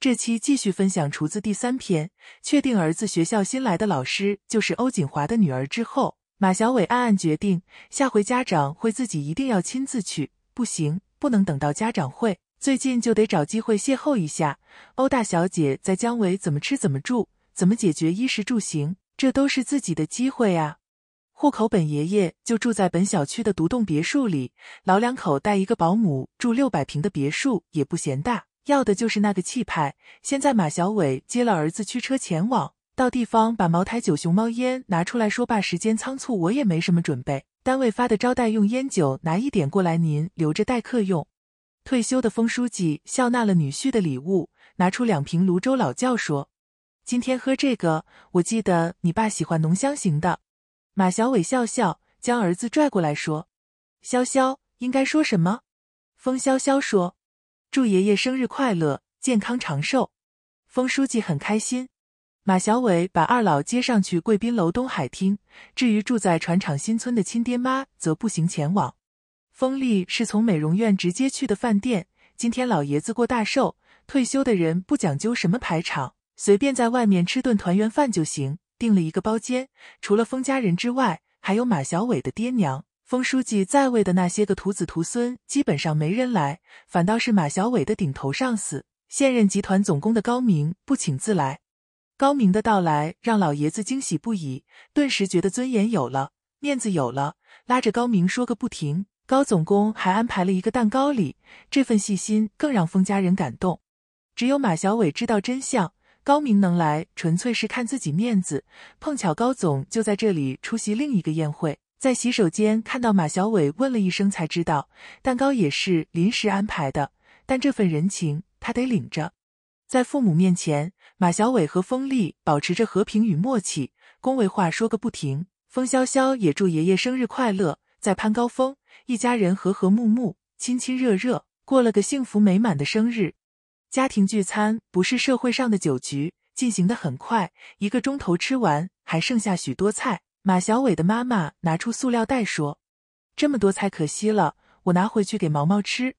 这期继续分享《厨子》第三篇。确定儿子学校新来的老师就是欧锦华的女儿之后，马小伟暗暗决定，下回家长会自己一定要亲自去。不行，不能等到家长会，最近就得找机会邂逅一下欧大小姐。在姜维怎么吃、怎么住、怎么解决衣食住行，这都是自己的机会啊！户口本爷爷就住在本小区的独栋别墅里，老两口带一个保姆住六百平的别墅也不嫌大。要的就是那个气派。现在马小伟接了儿子，驱车前往。到地方，把茅台酒、熊猫烟拿出来说：“爸，时间仓促，我也没什么准备。单位发的招待用烟酒，拿一点过来，您留着待客用。”退休的封书记笑纳了女婿的礼物，拿出两瓶泸州老窖，说：“今天喝这个。我记得你爸喜欢浓香型的。”马小伟笑笑，将儿子拽过来说：“潇潇，应该说什么？”风潇潇说。祝爷爷生日快乐，健康长寿。封书记很开心，马小伟把二老接上去贵宾楼东海厅。至于住在船厂新村的亲爹妈，则步行前往。封丽是从美容院直接去的饭店。今天老爷子过大寿，退休的人不讲究什么排场，随便在外面吃顿团圆饭就行。订了一个包间，除了封家人之外，还有马小伟的爹娘。封书记在位的那些个徒子徒孙基本上没人来，反倒是马小伟的顶头上司、现任集团总工的高明不请自来。高明的到来让老爷子惊喜不已，顿时觉得尊严有了，面子有了，拉着高明说个不停。高总工还安排了一个蛋糕礼，这份细心更让封家人感动。只有马小伟知道真相，高明能来纯粹是看自己面子，碰巧高总就在这里出席另一个宴会。在洗手间看到马小伟，问了一声才知道，蛋糕也是临时安排的。但这份人情他得领着。在父母面前，马小伟和风力保持着和平与默契，恭维话说个不停。风萧萧也祝爷爷生日快乐。在攀高峰，一家人和和睦睦、亲亲热热，过了个幸福美满的生日。家庭聚餐不是社会上的酒局，进行的很快，一个钟头吃完，还剩下许多菜。马小伟的妈妈拿出塑料袋说：“这么多菜可惜了，我拿回去给毛毛吃。”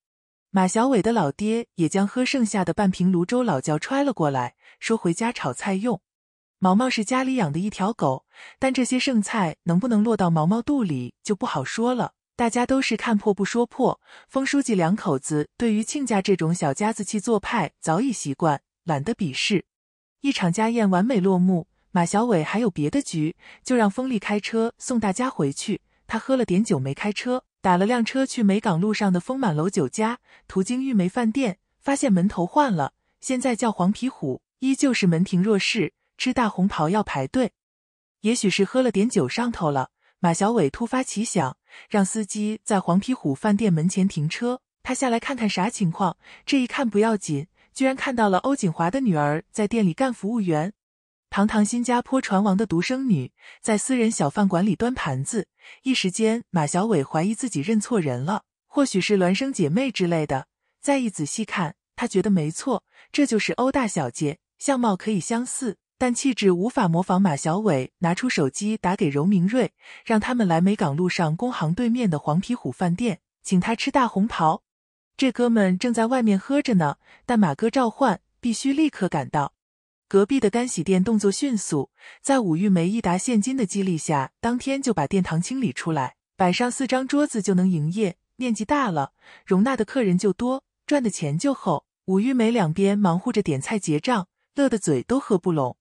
马小伟的老爹也将喝剩下的半瓶泸州老窖揣了过来，说：“回家炒菜用。”毛毛是家里养的一条狗，但这些剩菜能不能落到毛毛肚里就不好说了。大家都是看破不说破。封书记两口子对于亲家这种小家子气做派早已习惯，懒得鄙视。一场家宴完美落幕。马小伟还有别的局，就让风力开车送大家回去。他喝了点酒，没开车，打了辆车去梅港路上的丰满楼酒家。途经玉梅饭店，发现门头换了，现在叫黄皮虎，依旧是门庭若市，吃大红袍要排队。也许是喝了点酒上头了，马小伟突发奇想，让司机在黄皮虎饭店门前停车，他下来看看啥情况。这一看不要紧，居然看到了欧锦华的女儿在店里干服务员。堂堂新加坡船王的独生女，在私人小饭馆里端盘子，一时间马小伟怀疑自己认错人了，或许是孪生姐妹之类的。再一仔细看，他觉得没错，这就是欧大小姐，相貌可以相似，但气质无法模仿。马小伟拿出手机打给柔明瑞，让他们来梅港路上工行对面的黄皮虎饭店，请他吃大红袍。这哥们正在外面喝着呢，但马哥召唤，必须立刻赶到。隔壁的干洗店动作迅速，在武玉梅一沓现金的激励下，当天就把店堂清理出来，摆上四张桌子就能营业。面积大了，容纳的客人就多，赚的钱就厚。武玉梅两边忙乎着点菜结账，乐得嘴都合不拢。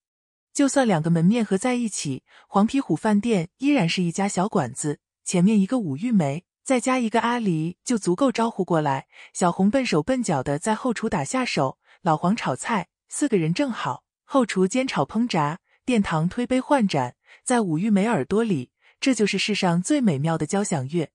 就算两个门面合在一起，黄皮虎饭店依然是一家小馆子。前面一个武玉梅，再加一个阿狸，就足够招呼过来。小红笨手笨脚的在后厨打下手，老黄炒菜，四个人正好。后厨煎炒烹炸，殿堂推杯换盏，在武玉梅耳朵里，这就是世上最美妙的交响乐。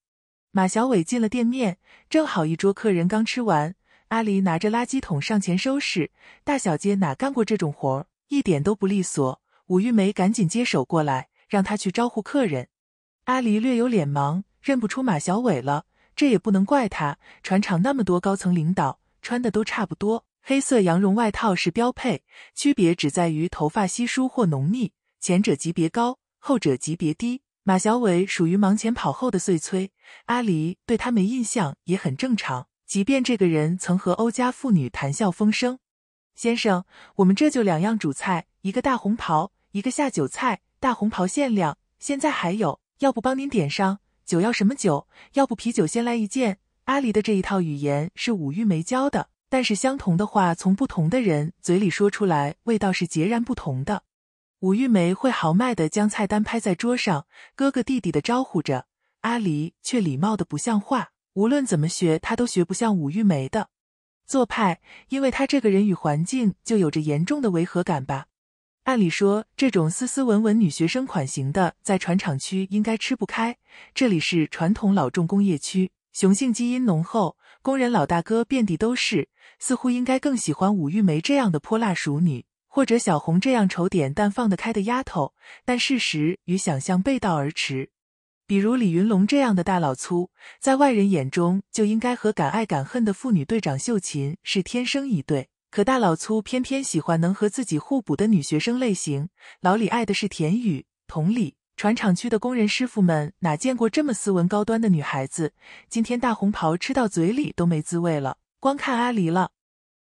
马小伟进了店面，正好一桌客人刚吃完。阿离拿着垃圾桶上前收拾，大小姐哪干过这种活儿，一点都不利索。武玉梅赶紧接手过来，让他去招呼客人。阿离略有脸盲，认不出马小伟了。这也不能怪他，船厂那么多高层领导，穿的都差不多。黑色羊绒外套是标配，区别只在于头发稀疏或浓密，前者级别高，后者级别低。马小伟属于忙前跑后的碎催，阿离对他没印象也很正常。即便这个人曾和欧家妇女谈笑风生，先生，我们这就两样主菜，一个大红袍，一个下酒菜。大红袍限量，现在还有，要不帮您点上？酒要什么酒？要不啤酒先来一件？阿离的这一套语言是五玉梅教的。但是相同的话从不同的人嘴里说出来，味道是截然不同的。武玉梅会豪迈地将菜单拍在桌上，哥哥弟弟地招呼着，阿离却礼貌的不像话。无论怎么学，他都学不像武玉梅的做派，因为他这个人与环境就有着严重的违和感吧。按理说，这种斯斯文文女学生款型的，在船厂区应该吃不开。这里是传统老重工业区，雄性基因浓厚，工人老大哥遍地都是。似乎应该更喜欢武玉梅这样的泼辣熟女，或者小红这样丑点但放得开的丫头，但事实与想象背道而驰。比如李云龙这样的大老粗，在外人眼中就应该和敢爱敢恨的妇女队长秀琴是天生一对，可大老粗偏偏喜欢能和自己互补的女学生类型。老李爱的是田雨，同理，船厂区的工人师傅们哪见过这么斯文高端的女孩子？今天大红袍吃到嘴里都没滋味了。光看阿狸了，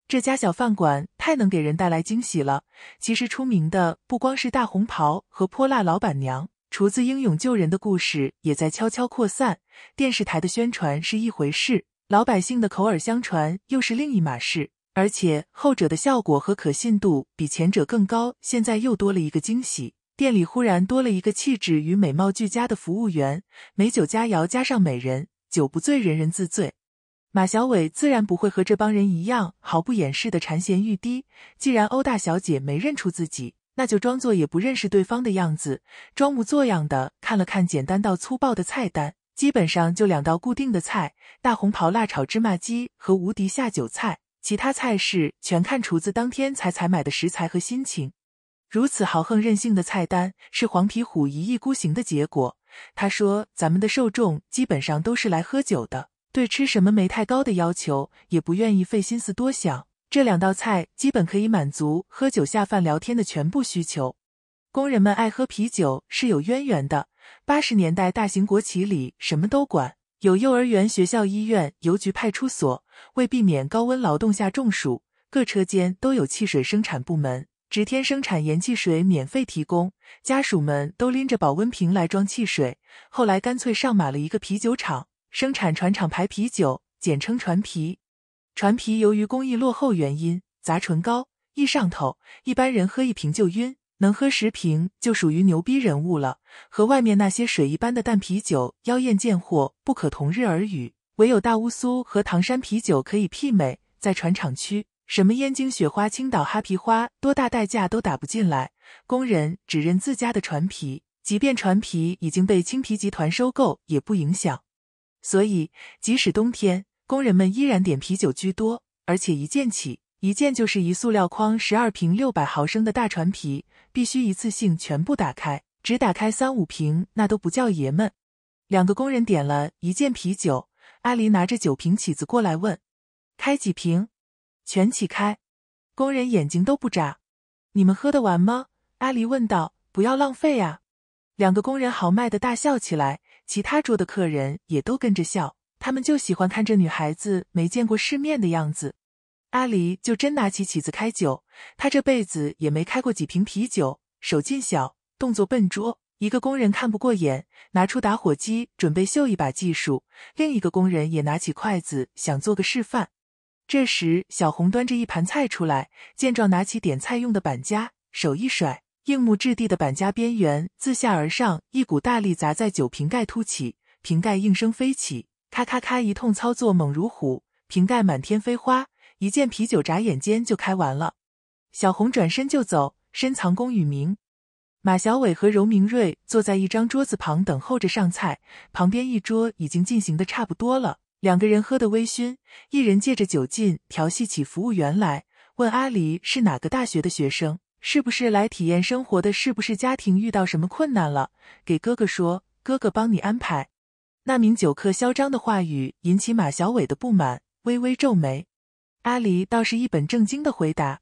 这家小饭馆太能给人带来惊喜了。其实出名的不光是大红袍和泼辣老板娘，厨子英勇救人的故事也在悄悄扩散。电视台的宣传是一回事，老百姓的口耳相传又是另一码事，而且后者的效果和可信度比前者更高。现在又多了一个惊喜，店里忽然多了一个气质与美貌俱佳的服务员，美酒佳肴加上美人，酒不醉人人自醉。马小伟自然不会和这帮人一样毫不掩饰的馋涎欲滴。既然欧大小姐没认出自己，那就装作也不认识对方的样子，装模作样的看了看简单到粗暴的菜单，基本上就两道固定的菜：大红袍辣炒芝麻鸡和无敌下酒菜，其他菜式全看厨子当天才采买的食材和心情。如此豪横任性的菜单是黄皮虎一意孤行的结果。他说：“咱们的受众基本上都是来喝酒的。”对吃什么没太高的要求，也不愿意费心思多想，这两道菜基本可以满足喝酒下饭聊天的全部需求。工人们爱喝啤酒是有渊源的。八十年代大型国企里什么都管，有幼儿园、学校、医院、邮局、派出所。为避免高温劳动下中暑，各车间都有汽水生产部门，直天生产盐汽水免费提供，家属们都拎着保温瓶来装汽水。后来干脆上马了一个啤酒厂。生产船厂牌啤酒，简称船啤。船啤由于工艺落后原因，杂醇高，易上头，一般人喝一瓶就晕，能喝十瓶就属于牛逼人物了。和外面那些水一般的淡啤酒，妖艳贱货不可同日而语。唯有大乌苏和唐山啤酒可以媲美。在船厂区，什么燕京雪花、青岛哈啤花多大代价都打不进来，工人只认自家的船皮，即便船皮已经被青啤集团收购，也不影响。所以，即使冬天，工人们依然点啤酒居多，而且一件起，一件就是一塑料筐十二瓶六百毫升的大船啤，必须一次性全部打开，只打开三五瓶那都不叫爷们。两个工人点了一件啤酒，阿离拿着酒瓶起子过来问：“开几瓶？全起开。”工人眼睛都不眨。“你们喝得完吗？”阿离问道。“不要浪费啊！”两个工人豪迈的大笑起来。其他桌的客人也都跟着笑，他们就喜欢看这女孩子没见过世面的样子。阿离就真拿起起子开酒，他这辈子也没开过几瓶啤酒，手劲小，动作笨拙。一个工人看不过眼，拿出打火机准备秀一把技术，另一个工人也拿起筷子想做个示范。这时，小红端着一盘菜出来，见状拿起点菜用的板夹，手一甩。硬木质地的板夹边缘自下而上，一股大力砸在酒瓶盖凸起，瓶盖应声飞起，咔咔咔一通操作猛如虎，瓶盖满天飞花，一件啤酒眨眼间就开完了。小红转身就走，深藏功与名。马小伟和柔明瑞坐在一张桌子旁等候着上菜，旁边一桌已经进行的差不多了，两个人喝的微醺，一人借着酒劲调戏起服务员来，问阿离是哪个大学的学生。是不是来体验生活的是不是家庭遇到什么困难了？给哥哥说，哥哥帮你安排。那名酒客嚣张的话语引起马小伟的不满，微微皱眉。阿离倒是一本正经的回答：“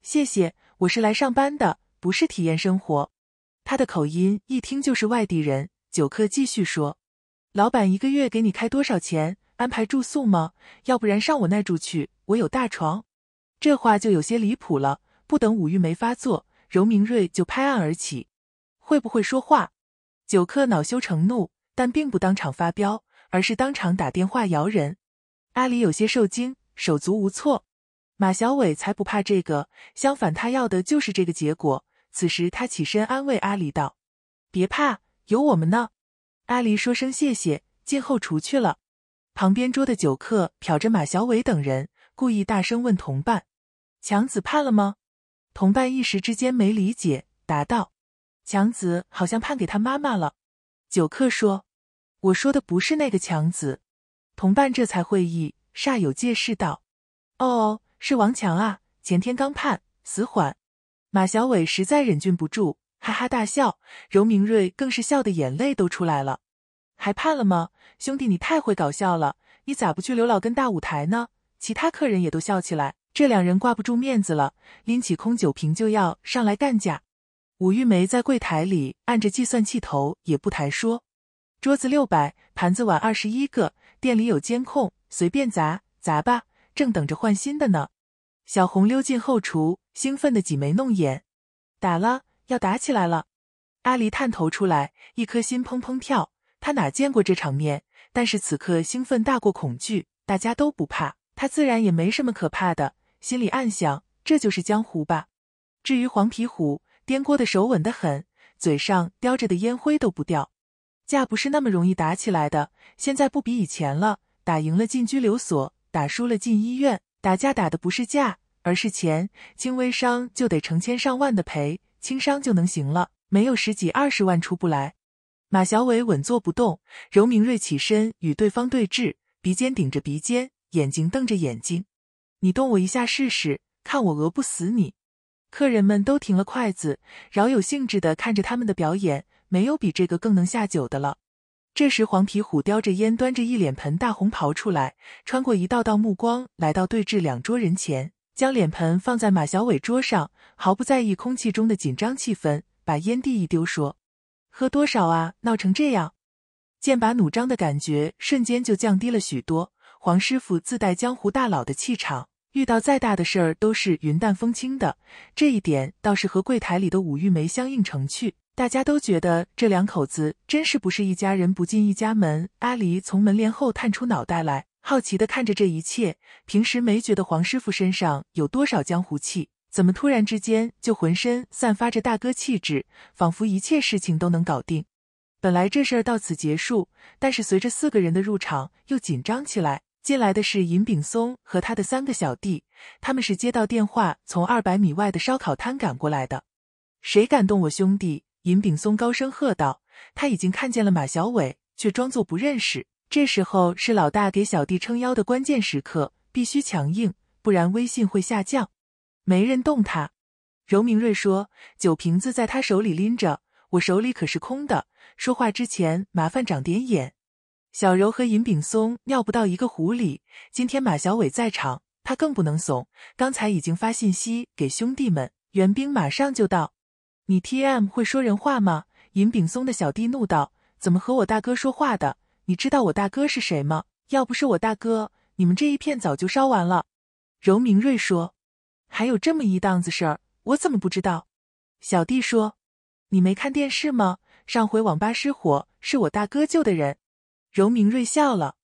谢谢，我是来上班的，不是体验生活。”他的口音一听就是外地人。酒客继续说：“老板一个月给你开多少钱？安排住宿吗？要不然上我那住去，我有大床。”这话就有些离谱了。不等武玉梅发作，柔明瑞就拍案而起：“会不会说话？”酒客恼羞成怒，但并不当场发飙，而是当场打电话摇人。阿离有些受惊，手足无措。马小伟才不怕这个，相反，他要的就是这个结果。此时，他起身安慰阿离道：“别怕，有我们呢。”阿离说声谢谢，进后厨去了。旁边桌的酒客瞟着马小伟等人，故意大声问同伴：“强子怕了吗？”同伴一时之间没理解，答道：“强子好像判给他妈妈了。”酒客说：“我说的不是那个强子。”同伴这才会意，煞有介事道：“哦，是王强啊，前天刚判死缓。”马小伟实在忍俊不住，哈哈大笑。柔明瑞更是笑得眼泪都出来了。“还判了吗，兄弟，你太会搞笑了！你咋不去刘老根大舞台呢？”其他客人也都笑起来。这两人挂不住面子了，拎起空酒瓶就要上来干架。武玉梅在柜台里按着计算器，头也不抬说：“桌子六百，盘子碗二十一个，店里有监控，随便砸，砸吧，正等着换新的呢。”小红溜进后厨，兴奋的挤眉弄眼：“打了，要打起来了！”阿离探头出来，一颗心砰砰跳，他哪见过这场面？但是此刻兴奋大过恐惧，大家都不怕，他自然也没什么可怕的。心里暗想，这就是江湖吧。至于黄皮虎，颠锅的手稳得很，嘴上叼着的烟灰都不掉。架不是那么容易打起来的，现在不比以前了。打赢了进拘留所，打输了进医院。打架打的不是架，而是钱。轻微伤就得成千上万的赔，轻伤就能行了，没有十几二十万出不来。马小伟稳坐不动，荣明瑞起身与对方对峙，鼻尖顶着鼻尖，眼睛瞪着眼睛。你动我一下试试，看我讹不死你。客人们都停了筷子，饶有兴致地看着他们的表演。没有比这个更能下酒的了。这时，黄皮虎叼着烟，端着一脸盆大红袍出来，穿过一道道目光，来到对峙两桌人前，将脸盆放在马小伟桌上，毫不在意空气中的紧张气氛，把烟蒂一丢，说：“喝多少啊？闹成这样，剑拔弩张的感觉瞬间就降低了许多。”黄师傅自带江湖大佬的气场。遇到再大的事儿都是云淡风轻的，这一点倒是和柜台里的武玉梅相映成趣。大家都觉得这两口子真是不是一家人不进一家门。阿离从门帘后探出脑袋来，好奇地看着这一切。平时没觉得黄师傅身上有多少江湖气，怎么突然之间就浑身散发着大哥气质，仿佛一切事情都能搞定。本来这事儿到此结束，但是随着四个人的入场，又紧张起来。进来的是尹炳松和他的三个小弟，他们是接到电话从二百米外的烧烤摊赶过来的。谁敢动我兄弟？尹炳松高声喝道。他已经看见了马小伟，却装作不认识。这时候是老大给小弟撑腰的关键时刻，必须强硬，不然威信会下降。没人动他。柔明瑞说，酒瓶子在他手里拎着，我手里可是空的。说话之前，麻烦长点眼。小柔和尹炳松尿不到一个壶里。今天马小伟在场，他更不能怂。刚才已经发信息给兄弟们，援兵马上就到。你 TM 会说人话吗？尹炳松的小弟怒道：“怎么和我大哥说话的？你知道我大哥是谁吗？要不是我大哥，你们这一片早就烧完了。”柔明瑞说：“还有这么一档子事儿，我怎么不知道？”小弟说：“你没看电视吗？上回网吧失火，是我大哥救的人。”柔明瑞笑了，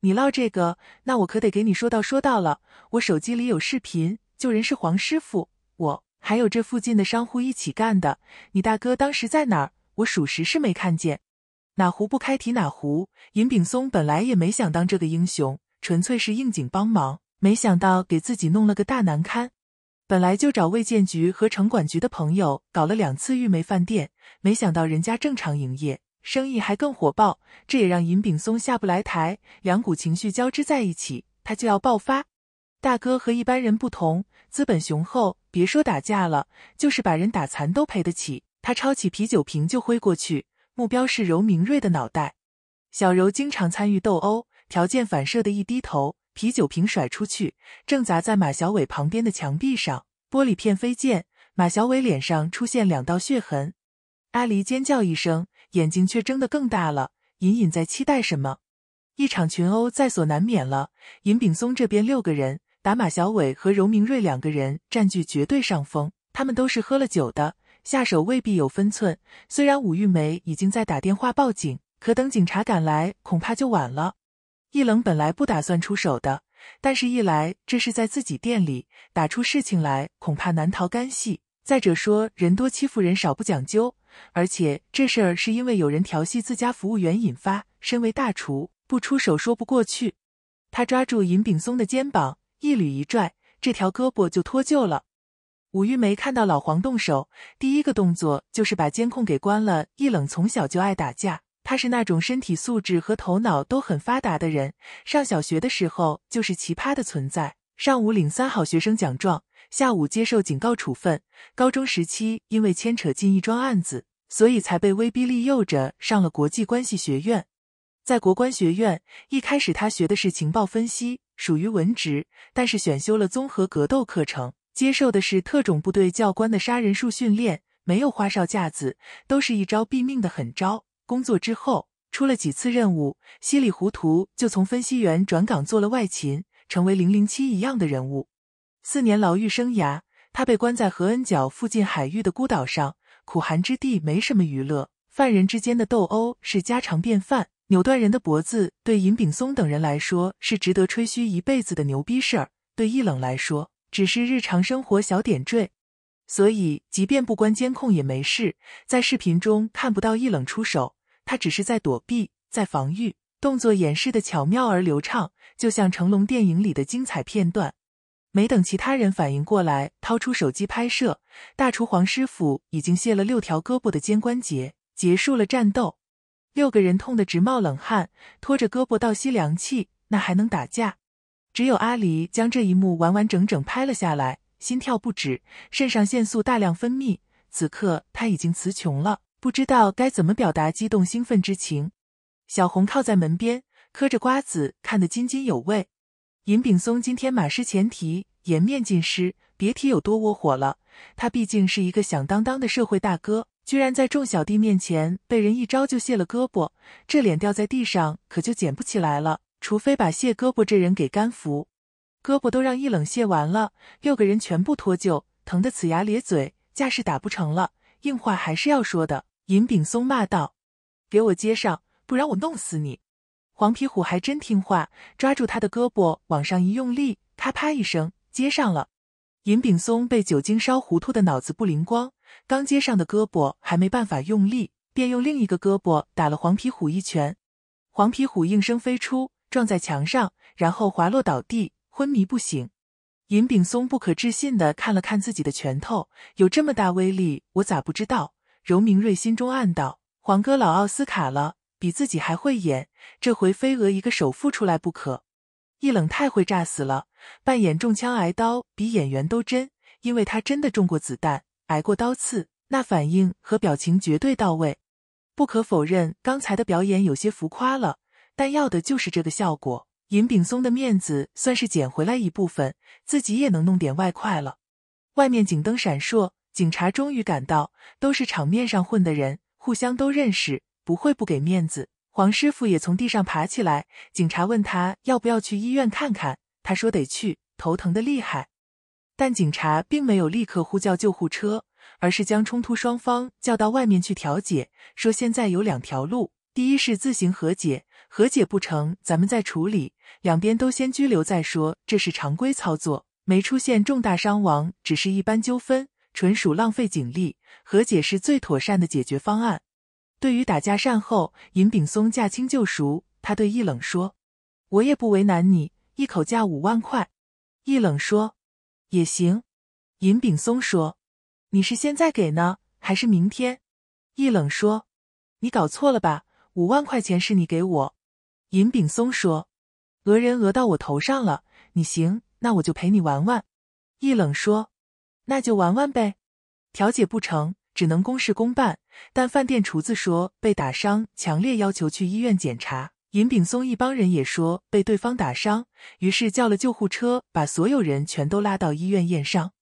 你唠这个，那我可得给你说到说到了。我手机里有视频，救人是黄师傅，我还有这附近的商户一起干的。你大哥当时在哪儿？我属实是没看见。哪壶不开提哪壶。尹炳松本来也没想当这个英雄，纯粹是应景帮忙，没想到给自己弄了个大难堪。本来就找卫健局和城管局的朋友搞了两次玉梅饭店，没想到人家正常营业。生意还更火爆，这也让尹炳松下不来台。两股情绪交织在一起，他就要爆发。大哥和一般人不同，资本雄厚，别说打架了，就是把人打残都赔得起。他抄起啤酒瓶就挥过去，目标是柔明锐的脑袋。小柔经常参与斗殴，条件反射的一低头，啤酒瓶甩出去，正砸在马小伟旁边的墙壁上，玻璃片飞溅，马小伟脸上出现两道血痕。阿离尖叫一声。眼睛却睁得更大了，隐隐在期待什么。一场群殴在所难免了。尹炳松这边六个人打马小伟和荣明瑞两个人，占据绝对上风。他们都是喝了酒的，下手未必有分寸。虽然武玉梅已经在打电话报警，可等警察赶来，恐怕就晚了。易冷本来不打算出手的，但是一来这是在自己店里，打出事情来，恐怕难逃干系；再者说，人多欺负人少，不讲究。而且这事儿是因为有人调戏自家服务员引发，身为大厨不出手说不过去。他抓住尹炳松的肩膀，一捋一拽，这条胳膊就脱臼了。武玉梅看到老黄动手，第一个动作就是把监控给关了。易冷从小就爱打架，他是那种身体素质和头脑都很发达的人，上小学的时候就是奇葩的存在，上午领三好学生奖状。下午接受警告处分。高中时期因为牵扯进一桩案子，所以才被威逼利诱着上了国际关系学院。在国关学院，一开始他学的是情报分析，属于文职，但是选修了综合格斗课程，接受的是特种部队教官的杀人术训练，没有花哨架子，都是一招毙命的狠招。工作之后，出了几次任务，稀里糊涂就从分析员转岗做了外勤，成为零零七一样的人物。四年牢狱生涯，他被关在和恩角附近海域的孤岛上，苦寒之地没什么娱乐，犯人之间的斗殴是家常便饭，扭断人的脖子对尹炳松等人来说是值得吹嘘一辈子的牛逼事儿，对易冷来说只是日常生活小点缀。所以，即便不关监控也没事，在视频中看不到易冷出手，他只是在躲避，在防御，动作演示的巧妙而流畅，就像成龙电影里的精彩片段。没等其他人反应过来，掏出手机拍摄。大厨黄师傅已经卸了六条胳膊的肩关节，结束了战斗。六个人痛得直冒冷汗，拖着胳膊倒吸凉气。那还能打架？只有阿狸将这一幕完完整整拍了下来，心跳不止，肾上腺素大量分泌。此刻他已经词穷了，不知道该怎么表达激动兴奋之情。小红靠在门边，嗑着瓜子，看得津津有味。尹炳松今天马失前蹄，颜面尽失，别提有多窝火了。他毕竟是一个响当当的社会大哥，居然在众小弟面前被人一招就卸了胳膊，这脸掉在地上可就捡不起来了。除非把卸胳膊这人给干服，胳膊都让一冷卸完了，六个人全部脱臼，疼得呲牙咧嘴，架势打不成了。硬话还是要说的，尹炳松骂道：“给我接上，不然我弄死你！”黄皮虎还真听话，抓住他的胳膊往上一用力，咔啪一声接上了。尹炳松被酒精烧糊涂的脑子不灵光，刚接上的胳膊还没办法用力，便用另一个胳膊打了黄皮虎一拳。黄皮虎应声飞出，撞在墙上，然后滑落倒地，昏迷不醒。尹炳松不可置信的看了看自己的拳头，有这么大威力，我咋不知道？柔明瑞心中暗道：黄哥老奥斯卡了。比自己还会演，这回飞蛾一个首富出来不可。易冷太会炸死了，扮演中枪挨刀比演员都真，因为他真的中过子弹，挨过刀刺，那反应和表情绝对到位。不可否认，刚才的表演有些浮夸了，但要的就是这个效果。尹炳松的面子算是捡回来一部分，自己也能弄点外快了。外面警灯闪烁，警察终于赶到。都是场面上混的人，互相都认识。不会不给面子。黄师傅也从地上爬起来。警察问他要不要去医院看看，他说得去，头疼的厉害。但警察并没有立刻呼叫救护车，而是将冲突双方叫到外面去调解，说现在有两条路：第一是自行和解，和解不成，咱们再处理；两边都先拘留再说。这是常规操作，没出现重大伤亡，只是一般纠纷，纯属浪费警力。和解是最妥善的解决方案。对于打架善后，尹炳松驾轻就熟。他对易冷说：“我也不为难你，一口价五万块。”易冷说：“也行。”尹炳松说：“你是现在给呢，还是明天？”易冷说：“你搞错了吧？五万块钱是你给我。”尹炳松说：“讹人讹到我头上了，你行，那我就陪你玩玩。”易冷说：“那就玩玩呗。”调解不成，只能公事公办。但饭店厨子说被打伤，强烈要求去医院检查。尹炳松一帮人也说被对方打伤，于是叫了救护车，把所有人全都拉到医院验伤。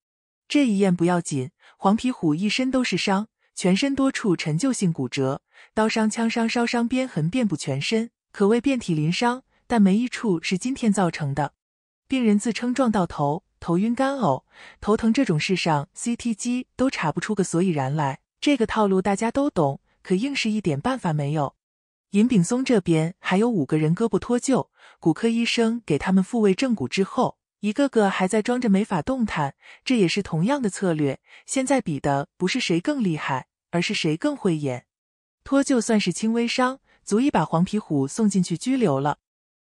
这一验不要紧，黄皮虎一身都是伤，全身多处陈旧性骨折、刀伤、枪伤、烧伤，鞭痕遍布全身，可谓遍体鳞伤。但没一处是今天造成的。病人自称撞到头，头晕、干呕、头疼，这种事上 CT 机都查不出个所以然来。这个套路大家都懂，可硬是一点办法没有。尹炳松这边还有五个人胳膊脱臼，骨科医生给他们复位正骨之后，一个个还在装着没法动弹。这也是同样的策略。现在比的不是谁更厉害，而是谁更会演。脱臼算是轻微伤，足以把黄皮虎送进去拘留了。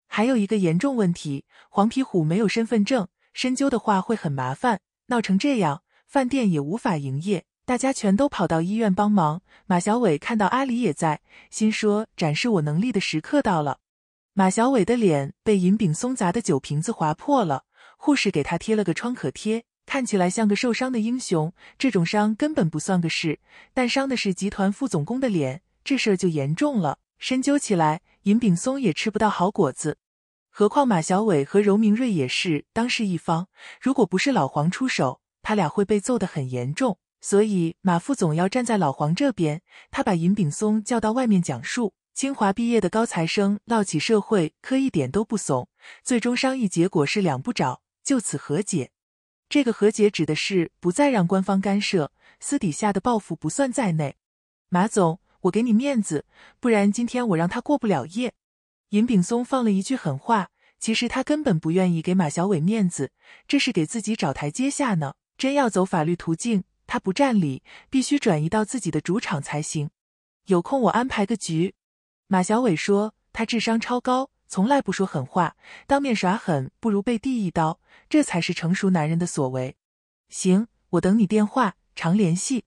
还有一个严重问题，黄皮虎没有身份证，深究的话会很麻烦。闹成这样，饭店也无法营业。大家全都跑到医院帮忙。马小伟看到阿里也在，心说展示我能力的时刻到了。马小伟的脸被尹炳松砸的酒瓶子划破了，护士给他贴了个创可贴，看起来像个受伤的英雄。这种伤根本不算个事，但伤的是集团副总工的脸，这事儿就严重了。深究起来，尹炳松也吃不到好果子。何况马小伟和柔明瑞也是当事一方，如果不是老黄出手，他俩会被揍得很严重。所以马副总要站在老黄这边，他把尹炳松叫到外面讲述，清华毕业的高材生唠起社会嗑一点都不怂。最终商议结果是两不找，就此和解。这个和解指的是不再让官方干涉，私底下的报复不算在内。马总，我给你面子，不然今天我让他过不了夜。尹炳松放了一句狠话，其实他根本不愿意给马小伟面子，这是给自己找台阶下呢。真要走法律途径。他不占理，必须转移到自己的主场才行。有空我安排个局。马小伟说：“他智商超高，从来不说狠话，当面耍狠不如背地一刀，这才是成熟男人的所为。”行，我等你电话，常联系。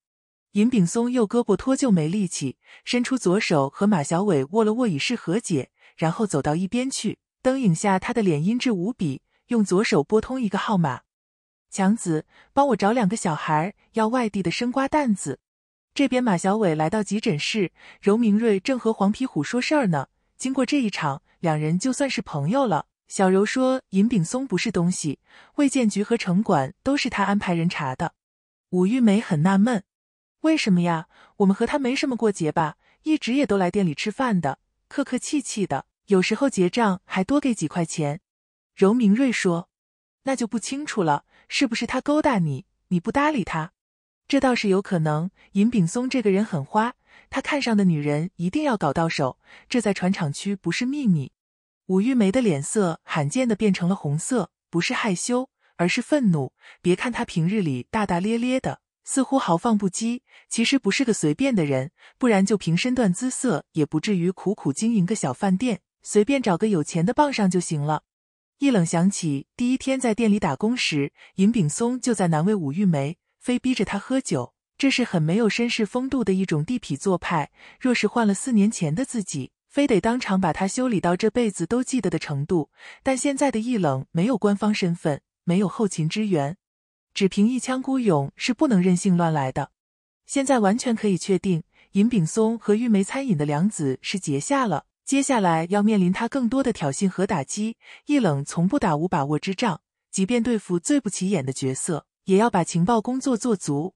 尹炳松右胳膊脱臼没力气，伸出左手和马小伟握了握，以示和解，然后走到一边去。灯影下，他的脸阴鸷无比，用左手拨通一个号码。强子，帮我找两个小孩，要外地的生瓜蛋子。这边马小伟来到急诊室，柔明瑞正和黄皮虎说事儿呢。经过这一场，两人就算是朋友了。小柔说：“尹炳松不是东西，卫建局和城管都是他安排人查的。”武玉梅很纳闷：“为什么呀？我们和他没什么过节吧？一直也都来店里吃饭的，客客气气的，有时候结账还多给几块钱。”柔明瑞说：“那就不清楚了。”是不是他勾搭你？你不搭理他，这倒是有可能。尹炳松这个人很花，他看上的女人一定要搞到手，这在船厂区不是秘密。武玉梅的脸色罕见的变成了红色，不是害羞，而是愤怒。别看他平日里大大咧咧的，似乎豪放不羁，其实不是个随便的人，不然就凭身段姿色，也不至于苦苦经营个小饭店，随便找个有钱的傍上就行了。易冷想起第一天在店里打工时，尹炳松就在难为武玉梅，非逼着她喝酒，这是很没有绅士风度的一种地痞做派。若是换了四年前的自己，非得当场把他修理到这辈子都记得的程度。但现在的易冷没有官方身份，没有后勤支援，只凭一腔孤勇是不能任性乱来的。现在完全可以确定，尹炳松和玉梅餐饮的梁子是结下了。接下来要面临他更多的挑衅和打击。易冷从不打无把握之仗，即便对付最不起眼的角色，也要把情报工作做足。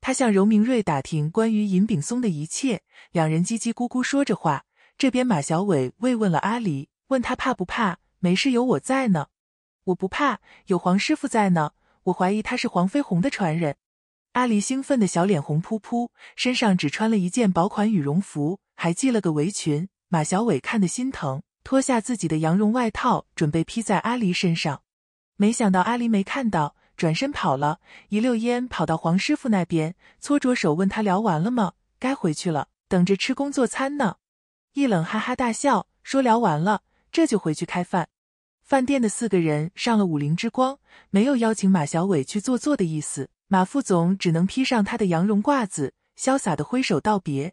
他向柔明瑞打听关于尹炳松的一切，两人叽叽咕咕说着话。这边马小伟慰问了阿离，问他怕不怕？没事，有我在呢。我不怕，有黄师傅在呢。我怀疑他是黄飞鸿的传人。阿离兴奋的小脸红扑扑，身上只穿了一件薄款羽绒服，还系了个围裙。马小伟看得心疼，脱下自己的羊绒外套准备披在阿离身上，没想到阿离没看到，转身跑了，一溜烟跑到黄师傅那边，搓着手问他聊完了吗？该回去了，等着吃工作餐呢。一冷哈哈大笑，说聊完了，这就回去开饭。饭店的四个人上了五菱之光，没有邀请马小伟去坐坐的意思，马副总只能披上他的羊绒褂子，潇洒的挥手道别。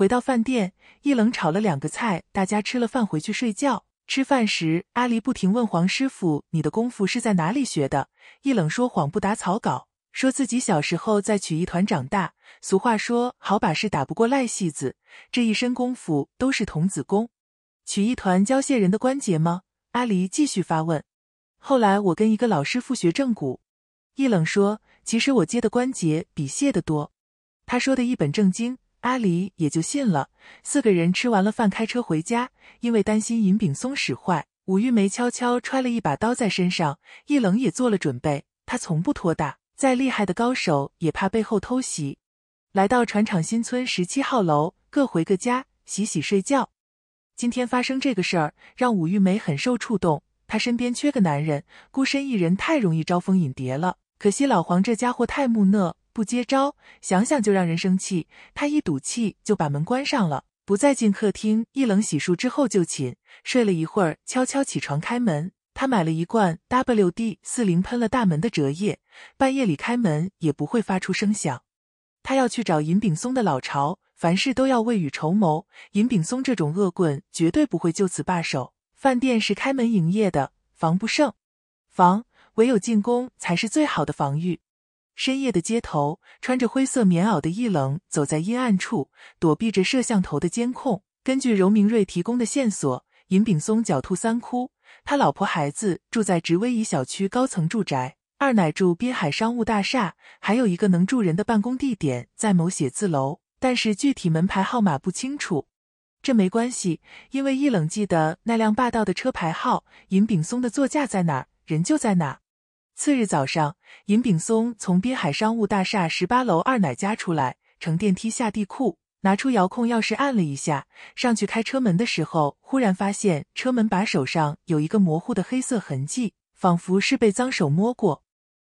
回到饭店，一冷炒了两个菜，大家吃了饭回去睡觉。吃饭时，阿离不停问黄师傅：“你的功夫是在哪里学的？”一冷说谎不打草稿，说自己小时候在曲艺团长大。俗话说：“好把式打不过赖戏子。”这一身功夫都是童子功。曲艺团教卸人的关节吗？阿离继续发问。后来我跟一个老师傅学正骨，一冷说：“其实我接的关节比卸的多。”他说的一本正经。阿离也就信了。四个人吃完了饭，开车回家。因为担心尹炳松使坏，武玉梅悄悄揣了一把刀在身上，一冷也做了准备。他从不拖大，再厉害的高手也怕背后偷袭。来到船厂新村十七号楼，各回各家，洗洗睡觉。今天发生这个事儿，让武玉梅很受触动。她身边缺个男人，孤身一人太容易招蜂引蝶了。可惜老黄这家伙太木讷。不接招，想想就让人生气。他一赌气就把门关上了，不再进客厅。一冷，洗漱之后就寝。睡了一会儿，悄悄起床开门。他买了一罐 WD 四零喷了大门的折页，半夜里开门也不会发出声响。他要去找尹炳松的老巢，凡事都要未雨绸缪。尹炳松这种恶棍绝对不会就此罢手。饭店是开门营业的，防不胜防，唯有进攻才是最好的防御。深夜的街头，穿着灰色棉袄的易冷走在阴暗处，躲避着摄像头的监控。根据柔明瑞提供的线索，尹炳松狡兔三窟，他老婆孩子住在直威一小区高层住宅，二奶住滨海商务大厦，还有一个能住人的办公地点在某写字楼，但是具体门牌号码不清楚。这没关系，因为易冷记得那辆霸道的车牌号。尹炳松的座驾在哪儿，人就在哪儿。次日早上，尹炳松从滨海商务大厦十八楼二奶家出来，乘电梯下地库，拿出遥控钥匙按了一下。上去开车门的时候，忽然发现车门把手上有一个模糊的黑色痕迹，仿佛是被脏手摸过。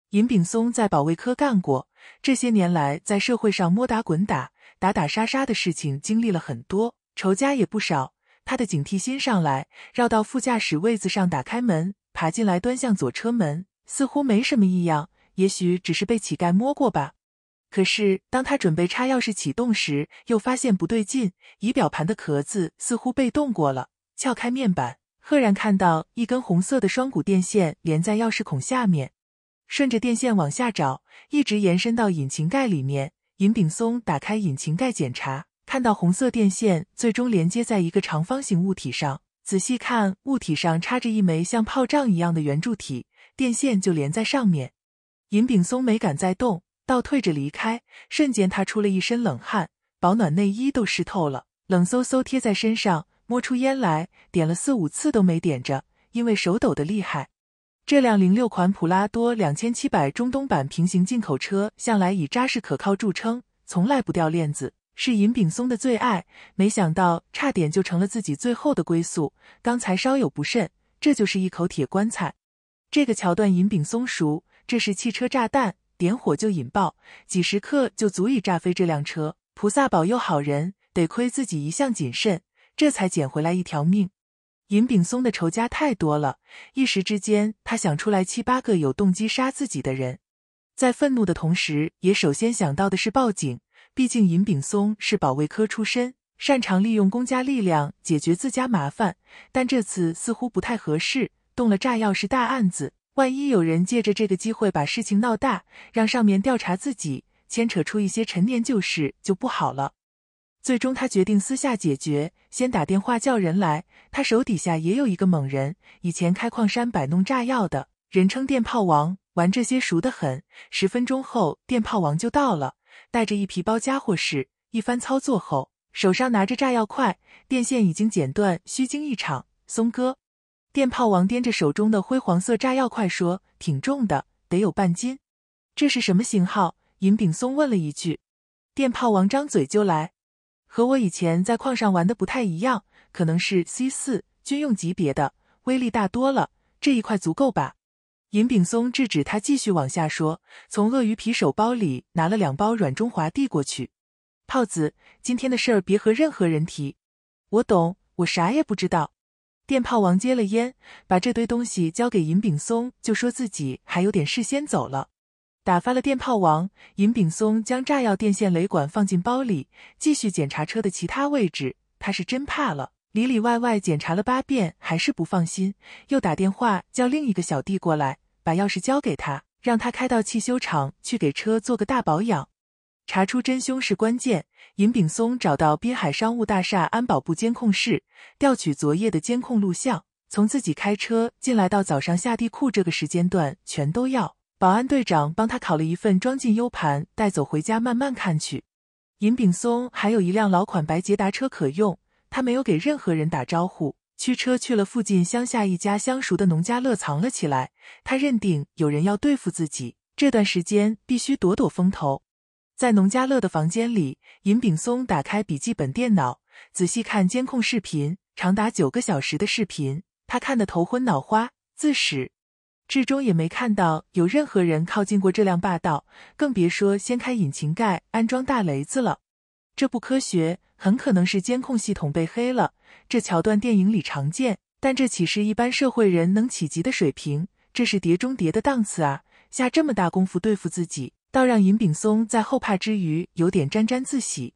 尹炳松在保卫科干过，这些年来在社会上摸打滚打，打打杀杀的事情经历了很多，仇家也不少。他的警惕心上来，绕到副驾驶位子上，打开门，爬进来，端向左车门。似乎没什么异样，也许只是被乞丐摸过吧。可是当他准备插钥匙启动时，又发现不对劲，仪表盘的壳子似乎被动过了。撬开面板，赫然看到一根红色的双股电线连在钥匙孔下面。顺着电线往下找，一直延伸到引擎盖里面。尹炳松打开引擎盖检查，看到红色电线最终连接在一个长方形物体上。仔细看，物体上插着一枚像炮仗一样的圆柱体。电线就连在上面，尹炳松没敢再动，倒退着离开。瞬间，他出了一身冷汗，保暖内衣都湿透了，冷飕飕贴在身上。摸出烟来，点了四五次都没点着，因为手抖的厉害。这辆零六款普拉多两千七百中东版平行进口车，向来以扎实可靠著称，从来不掉链子，是尹炳松的最爱。没想到，差点就成了自己最后的归宿。刚才稍有不慎，这就是一口铁棺材。这个桥段尹炳松熟，这是汽车炸弹，点火就引爆，几十克就足以炸飞这辆车。菩萨保佑好人，得亏自己一向谨慎，这才捡回来一条命。尹炳松的仇家太多了，一时之间他想出来七八个有动机杀自己的人，在愤怒的同时，也首先想到的是报警。毕竟尹炳松是保卫科出身，擅长利用公家力量解决自家麻烦，但这次似乎不太合适。动了炸药是大案子，万一有人借着这个机会把事情闹大，让上面调查自己，牵扯出一些陈年旧事就不好了。最终，他决定私下解决，先打电话叫人来。他手底下也有一个猛人，以前开矿山摆弄炸药的人，称电炮王，玩这些熟得很。十分钟后，电炮王就到了，带着一皮包家伙事。一番操作后，手上拿着炸药块，电线已经剪断，虚惊一场。松哥。电炮王掂着手中的灰黄色炸药块，说：“挺重的，得有半斤。这是什么型号？”尹炳松问了一句。电炮王张嘴就来：“和我以前在矿上玩的不太一样，可能是 C 四军用级别的，威力大多了。这一块足够吧？”尹炳松制止他继续往下说，从鳄鱼皮手包里拿了两包软中华递过去：“炮子，今天的事儿别和任何人提。我懂，我啥也不知道。”电炮王接了烟，把这堆东西交给尹炳松，就说自己还有点事，先走了。打发了电炮王，尹炳松将炸药、电线、雷管放进包里，继续检查车的其他位置。他是真怕了，里里外外检查了八遍，还是不放心，又打电话叫另一个小弟过来，把钥匙交给他，让他开到汽修厂去给车做个大保养。查出真凶是关键。尹炳松找到滨海商务大厦安保部监控室，调取昨夜的监控录像，从自己开车进来到早上下地库这个时间段，全都要。保安队长帮他拷了一份，装进 U 盘带走回家慢慢看去。尹炳松还有一辆老款白捷达车可用，他没有给任何人打招呼，驱车去了附近乡下一家相熟的农家乐藏了起来。他认定有人要对付自己，这段时间必须躲躲风头。在农家乐的房间里，尹炳松打开笔记本电脑，仔细看监控视频，长达九个小时的视频，他看得头昏脑花，自始至终也没看到有任何人靠近过这辆霸道，更别说掀开引擎盖安装大雷子了。这不科学，很可能是监控系统被黑了。这桥段电影里常见，但这岂是一般社会人能企及的水平？这是碟中谍的档次啊！下这么大功夫对付自己。倒让尹炳松在后怕之余有点沾沾自喜，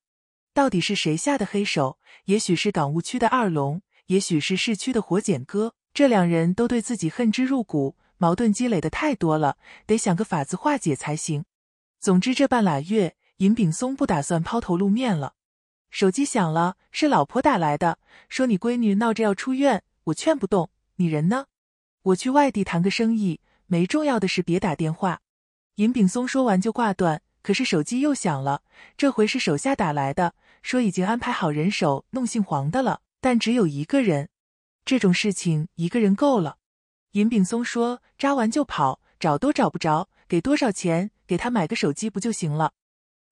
到底是谁下的黑手？也许是港务区的二龙，也许是市区的活检哥，这两人都对自己恨之入骨，矛盾积累的太多了，得想个法子化解才行。总之这半拉月，尹炳松不打算抛头露面了。手机响了，是老婆打来的，说你闺女闹着要出院，我劝不动，你人呢？我去外地谈个生意，没重要的事别打电话。尹炳松说完就挂断，可是手机又响了，这回是手下打来的，说已经安排好人手弄姓黄的了，但只有一个人。这种事情一个人够了。尹炳松说：“扎完就跑，找都找不着，给多少钱？给他买个手机不就行了？”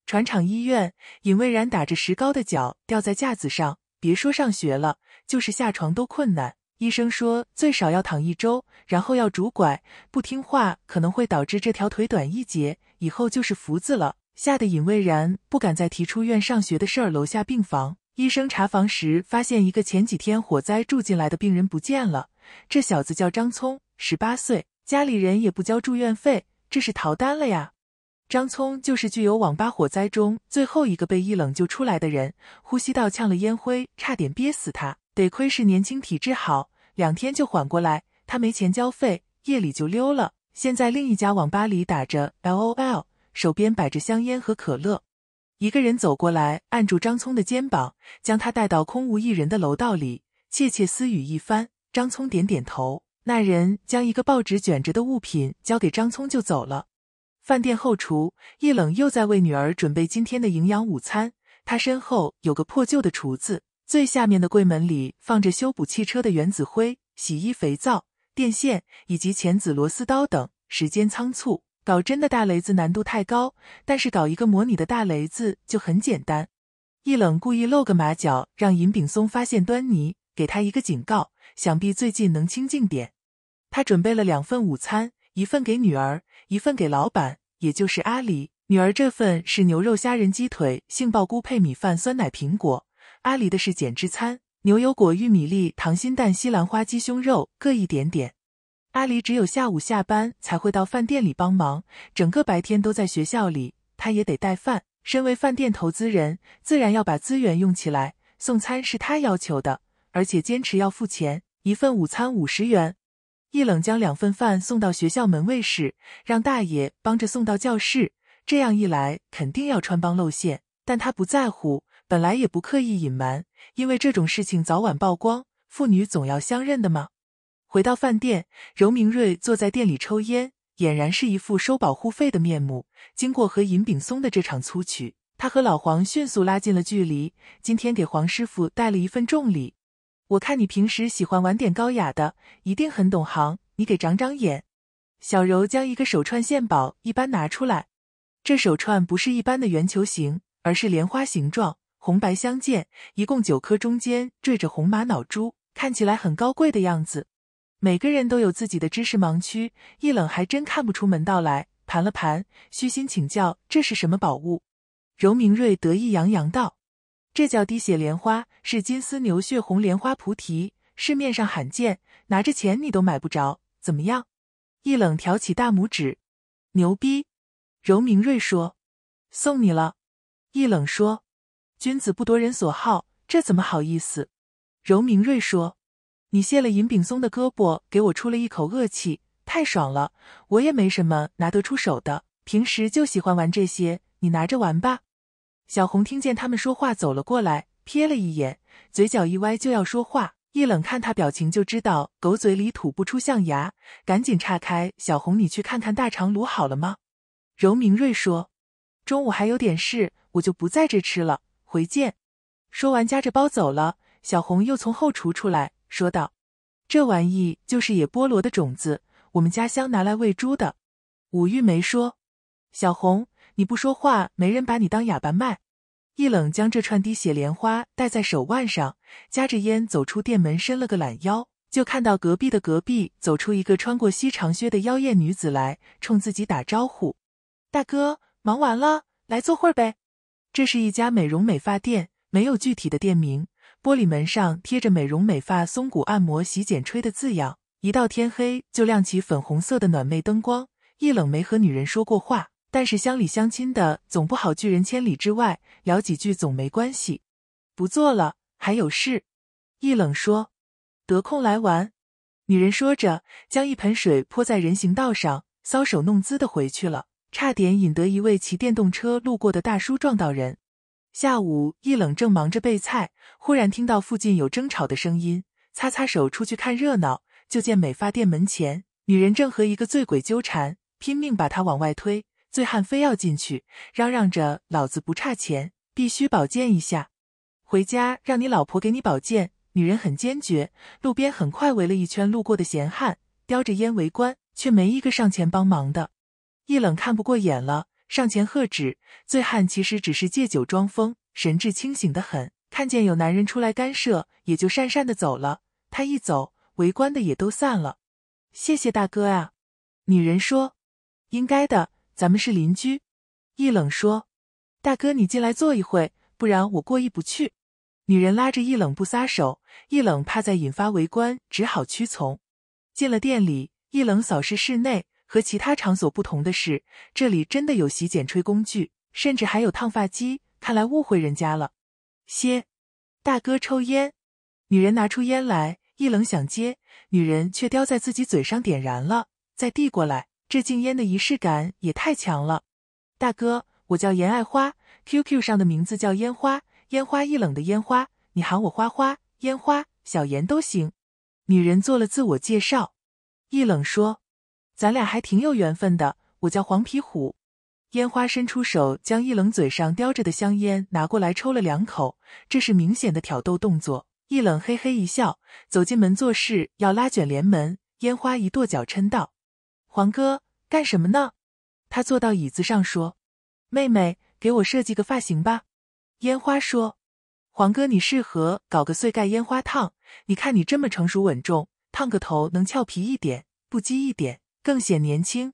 船厂医院，尹蔚然打着石膏的脚吊在架子上，别说上学了，就是下床都困难。医生说最少要躺一周，然后要拄拐，不听话可能会导致这条腿短一截，以后就是福子了。吓得尹蔚然不敢再提出院上学的事儿。楼下病房，医生查房时发现一个前几天火灾住进来的病人不见了。这小子叫张聪，十八岁，家里人也不交住院费，这是逃单了呀！张聪就是具有网吧火灾中最后一个被一冷救出来的人，呼吸道呛了烟灰，差点憋死他。得亏是年轻体质好，两天就缓过来。他没钱交费，夜里就溜了。现在另一家网吧里打着 L O L，手边摆着香烟和可乐。一个人走过来，按住张聪的肩膀，将他带到空无一人的楼道里，窃窃私语一番。张聪点点头。那人将一个报纸卷着的物品交给张聪，就走了。饭店后厨，叶冷又在为女儿准备今天的营养午餐。他身后有个破旧的厨子。最下面的柜门里放着修补汽车的原子灰、洗衣肥皂、电线以及钳子、螺丝刀等。时间仓促，搞真的大雷子难度太高，但是搞一个模拟的大雷子就很简单。易冷故意露个马脚，让尹炳松发现端倪，给他一个警告，想必最近能清静点。他准备了两份午餐，一份给女儿，一份给老板，也就是阿里。女儿这份是牛肉、虾仁、鸡腿、杏鲍菇配米饭、酸奶、苹果。阿离的是减脂餐，牛油果、玉米粒、糖心蛋、西兰花、鸡胸肉各一点点。阿离只有下午下班才会到饭店里帮忙，整个白天都在学校里，他也得带饭。身为饭店投资人，自然要把资源用起来，送餐是他要求的，而且坚持要付钱，一份午餐五十元。易冷将两份饭送到学校门卫室，让大爷帮着送到教室。这样一来，肯定要穿帮露馅，但他不在乎。本来也不刻意隐瞒，因为这种事情早晚曝光，父女总要相认的嘛。回到饭店，柔明瑞坐在店里抽烟，俨然是一副收保护费的面目。经过和尹炳松的这场粗取，他和老黄迅速拉近了距离。今天给黄师傅带了一份重礼，我看你平时喜欢玩点高雅的，一定很懂行，你给长长眼。小柔将一个手串献宝一般拿出来，这手串不是一般的圆球形，而是莲花形状。红白相间，一共九颗，中间缀着红玛瑙珠，看起来很高贵的样子。每个人都有自己的知识盲区，一冷还真看不出门道来。盘了盘，虚心请教，这是什么宝物？柔明瑞得意洋洋道：“这叫滴血莲花，是金丝牛血红莲花菩提，市面上罕见，拿着钱你都买不着。怎么样？”一冷挑起大拇指：“牛逼！”柔明瑞说：“送你了。”一冷说。君子不夺人所好，这怎么好意思？柔明瑞说：“你卸了尹炳松的胳膊，给我出了一口恶气，太爽了。我也没什么拿得出手的，平时就喜欢玩这些，你拿着玩吧。”小红听见他们说话，走了过来，瞥了一眼，嘴角一歪，就要说话。一冷看他表情就知道狗嘴里吐不出象牙，赶紧岔开：“小红，你去看看大肠卤好了吗？”柔明瑞说：“中午还有点事，我就不在这吃了。”回见。说完，夹着包走了。小红又从后厨出来，说道：“这玩意就是野菠萝的种子，我们家乡拿来喂猪的。”武玉梅说：“小红，你不说话，没人把你当哑巴卖。”易冷将这串滴血莲花戴在手腕上，夹着烟走出店门，伸了个懒腰，就看到隔壁的隔壁走出一个穿过膝长靴的妖艳女子来，冲自己打招呼：“大哥，忙完了，来坐会儿呗。”这是一家美容美发店，没有具体的店名。玻璃门上贴着“美容美发、松骨按摩、洗剪吹”的字样。一到天黑就亮起粉红色的暖昧灯光。易冷没和女人说过话，但是乡里乡亲的总不好拒人千里之外，聊几句总没关系。不做了，还有事。易冷说：“得空来玩。”女人说着，将一盆水泼在人行道上，搔首弄姿的回去了。差点引得一位骑电动车路过的大叔撞到人。下午一冷正忙着备菜，忽然听到附近有争吵的声音，擦擦手出去看热闹，就见美发店门前，女人正和一个醉鬼纠缠，拼命把他往外推。醉汉非要进去，嚷嚷着：“老子不差钱，必须保健一下，回家让你老婆给你保健。”女人很坚决。路边很快围了一圈路过的闲汉，叼着烟围观，却没一个上前帮忙的。易冷看不过眼了，上前喝止醉汉。其实只是借酒装疯，神志清醒的很。看见有男人出来干涉，也就讪讪的走了。他一走，围观的也都散了。谢谢大哥啊，女人说：“应该的，咱们是邻居。”易冷说：“大哥，你进来坐一会，不然我过意不去。”女人拉着易冷不撒手。易冷怕再引发围观，只好屈从，进了店里。易冷扫视室内。和其他场所不同的是，这里真的有洗剪吹工具，甚至还有烫发机。看来误会人家了。歇，大哥抽烟。女人拿出烟来，一冷想接，女人却叼在自己嘴上点燃了，再递过来。这禁烟的仪式感也太强了。大哥，我叫严爱花，QQ 上的名字叫烟花，烟花易冷的烟花。你喊我花花、烟花、小严都行。女人做了自我介绍。易冷说。咱俩还挺有缘分的。我叫黄皮虎，烟花伸出手，将一冷嘴上叼着的香烟拿过来抽了两口，这是明显的挑逗动作。一冷嘿嘿一笑，走进门做事，要拉卷帘门。烟花一跺脚嗔道：“黄哥，干什么呢？”他坐到椅子上说：“妹妹，给我设计个发型吧。”烟花说：“黄哥，你适合搞个碎盖烟花烫。你看你这么成熟稳重，烫个头能俏皮一点，不羁一点。”更显年轻，